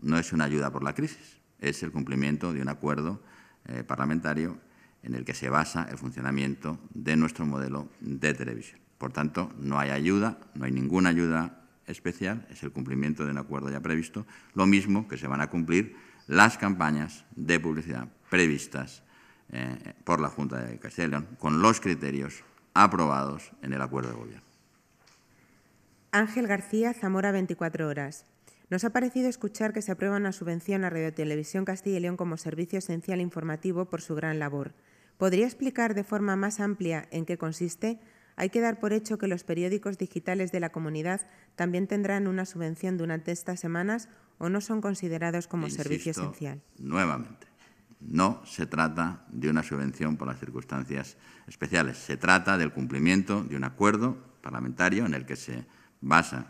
no es una ayuda por la crisis, es el cumplimiento de un acuerdo eh, parlamentario en el que se basa el funcionamiento de nuestro modelo de televisión. Por tanto, no hay ayuda, no hay ninguna ayuda especial, es el cumplimiento de un acuerdo ya previsto, lo mismo que se van a cumplir las campañas de publicidad previstas eh, por la Junta de Castilla y León con los criterios aprobados en el acuerdo de gobierno. Ángel García, Zamora 24 horas. Nos ha parecido escuchar que se aprueba una subvención a Radio Televisión Castilla y León como servicio esencial informativo por su gran labor. ¿Podría explicar de forma más amplia en qué consiste? Hay que dar por hecho que los periódicos digitales de la comunidad también tendrán una subvención durante estas semanas o no son considerados como servicio esencial. Nuevamente, no se trata de una subvención por las circunstancias especiales, se trata del cumplimiento de un acuerdo parlamentario en el que se basa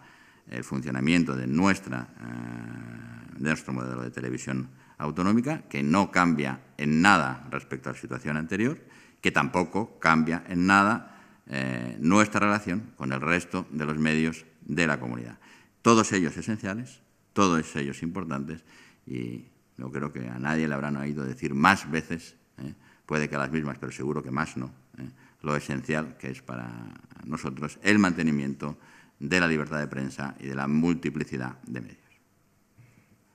el funcionamiento de, nuestra, eh, de nuestro modelo de televisión autonómica, que no cambia en nada respecto a la situación anterior, que tampoco cambia en nada eh, nuestra relación con el resto de los medios de la comunidad. Todos ellos esenciales, todos ellos importantes, y no creo que a nadie le habrán oído decir más veces, ¿eh? puede que a las mismas, pero seguro que más no, ¿eh? lo esencial que es para nosotros el mantenimiento de la libertad de prensa y de la multiplicidad de medios.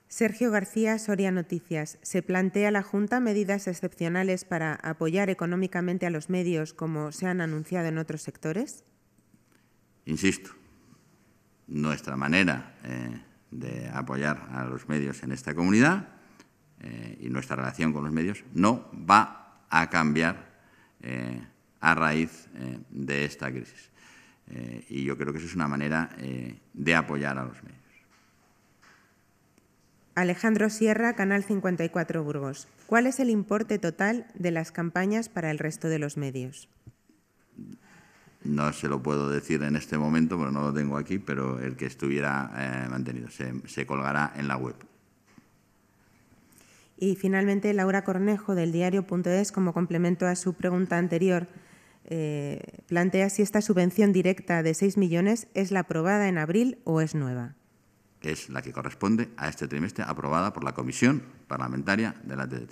Sergio García Soria Noticias. ¿Se plantea la Junta medidas excepcionales para apoyar económicamente a los medios como se han anunciado en otros sectores? Insisto, nuestra manera eh, de apoyar a los medios en esta comunidad eh, y nuestra relación con los medios no va a cambiar eh, a raíz eh, de esta crisis. y yo creo que eso es una manera de apoyar a los medios. Alejandro Sierra, Canal 54 Burgos. ¿Cuál es el importe total de las campañas para el resto de los medios? no se lo puedo decir en este momento, pero no lo tengo aquí, pero el que estuviera eh, mantenido se, colgará en la web. Y finalmente, Laura Cornejo del diario.es, como complemento a su pregunta anterior, eh, plantea si esta subvención directa de 6 millones es la aprobada en abril o es nueva. Es la que corresponde a este trimestre aprobada por la Comisión Parlamentaria de la TDT.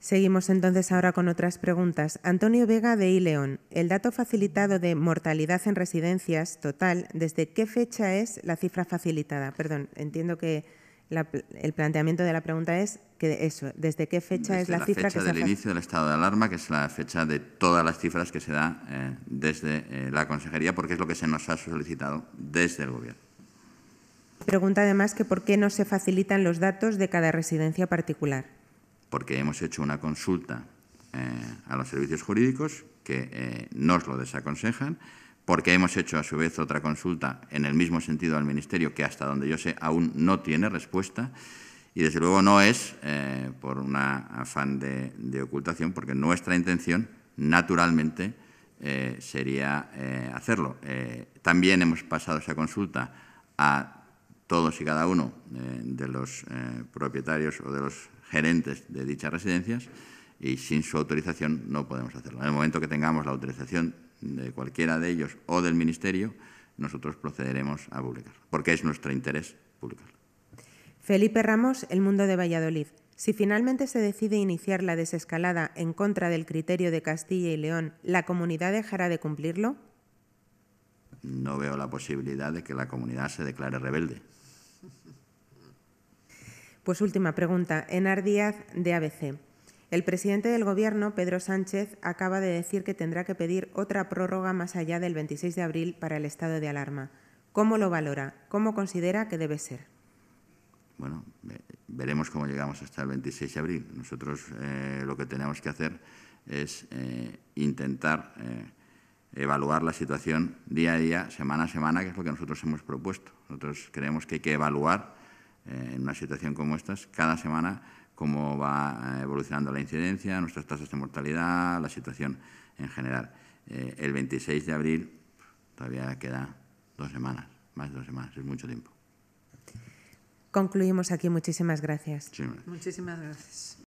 Seguimos entonces ahora con otras preguntas. Antonio Vega de Ileón, el dato facilitado de mortalidad en residencias total, ¿desde qué fecha es la cifra facilitada? Perdón, entiendo que el planteamiento de la pregunta es que eso, ¿desde qué fecha es la, cifra fecha que se del inicio del estado de alarma, que es la fecha de todas las cifras que se da eh, desde eh, la consejería, porque es lo que se nos ha solicitado desde el gobierno. Pregunta además que por qué no se facilitan los datos de cada residencia particular porque hemos hecho una consulta eh, a los servicios jurídicos que eh, nos lo desaconsejan, porque hemos hecho a su vez otra consulta en el mismo sentido al Ministerio que hasta donde yo sé aún no tiene respuesta y desde luego no es eh, por un afán de, ocultación, porque nuestra intención naturalmente sería hacerlo. también hemos pasado esa consulta a todos y cada uno de los propietarios o de los gerentes de dichas residencias y sin su autorización no podemos hacerlo. En el momento que tengamos la autorización de cualquiera de ellos o del Ministerio, nosotros procederemos a publicarlo, porque es nuestro interés publicarlo. Felipe Ramos, El Mundo de Valladolid. Si finalmente se decide iniciar la desescalada en contra del criterio de Castilla y León, ¿la comunidad dejará de cumplirlo? No veo la posibilidad de que la comunidad se declare rebelde. Pues última pregunta. Enar Díaz, de ABC. El presidente del Gobierno, Pedro Sánchez, acaba de decir que tendrá que pedir otra prórroga más allá del 26 de abril para el estado de alarma. ¿Cómo lo valora? ¿Cómo considera que debe ser? Bueno, veremos cómo llegamos hasta el 26 de abril. Nosotros eh, lo que tenemos que hacer es eh, intentar eh, evaluar la situación día a día, semana a semana, que es lo que nosotros hemos propuesto. Nosotros creemos que hay que evaluar eh, en una situación como estas, cada semana cómo va eh, evolucionando la incidencia, nuestras tasas de mortalidad, la situación en general. Eh, el 26 de abril todavía queda dos semanas, más de dos semanas, es mucho tiempo. Concluimos aquí. Muchísimas gracias. Muchísimas gracias.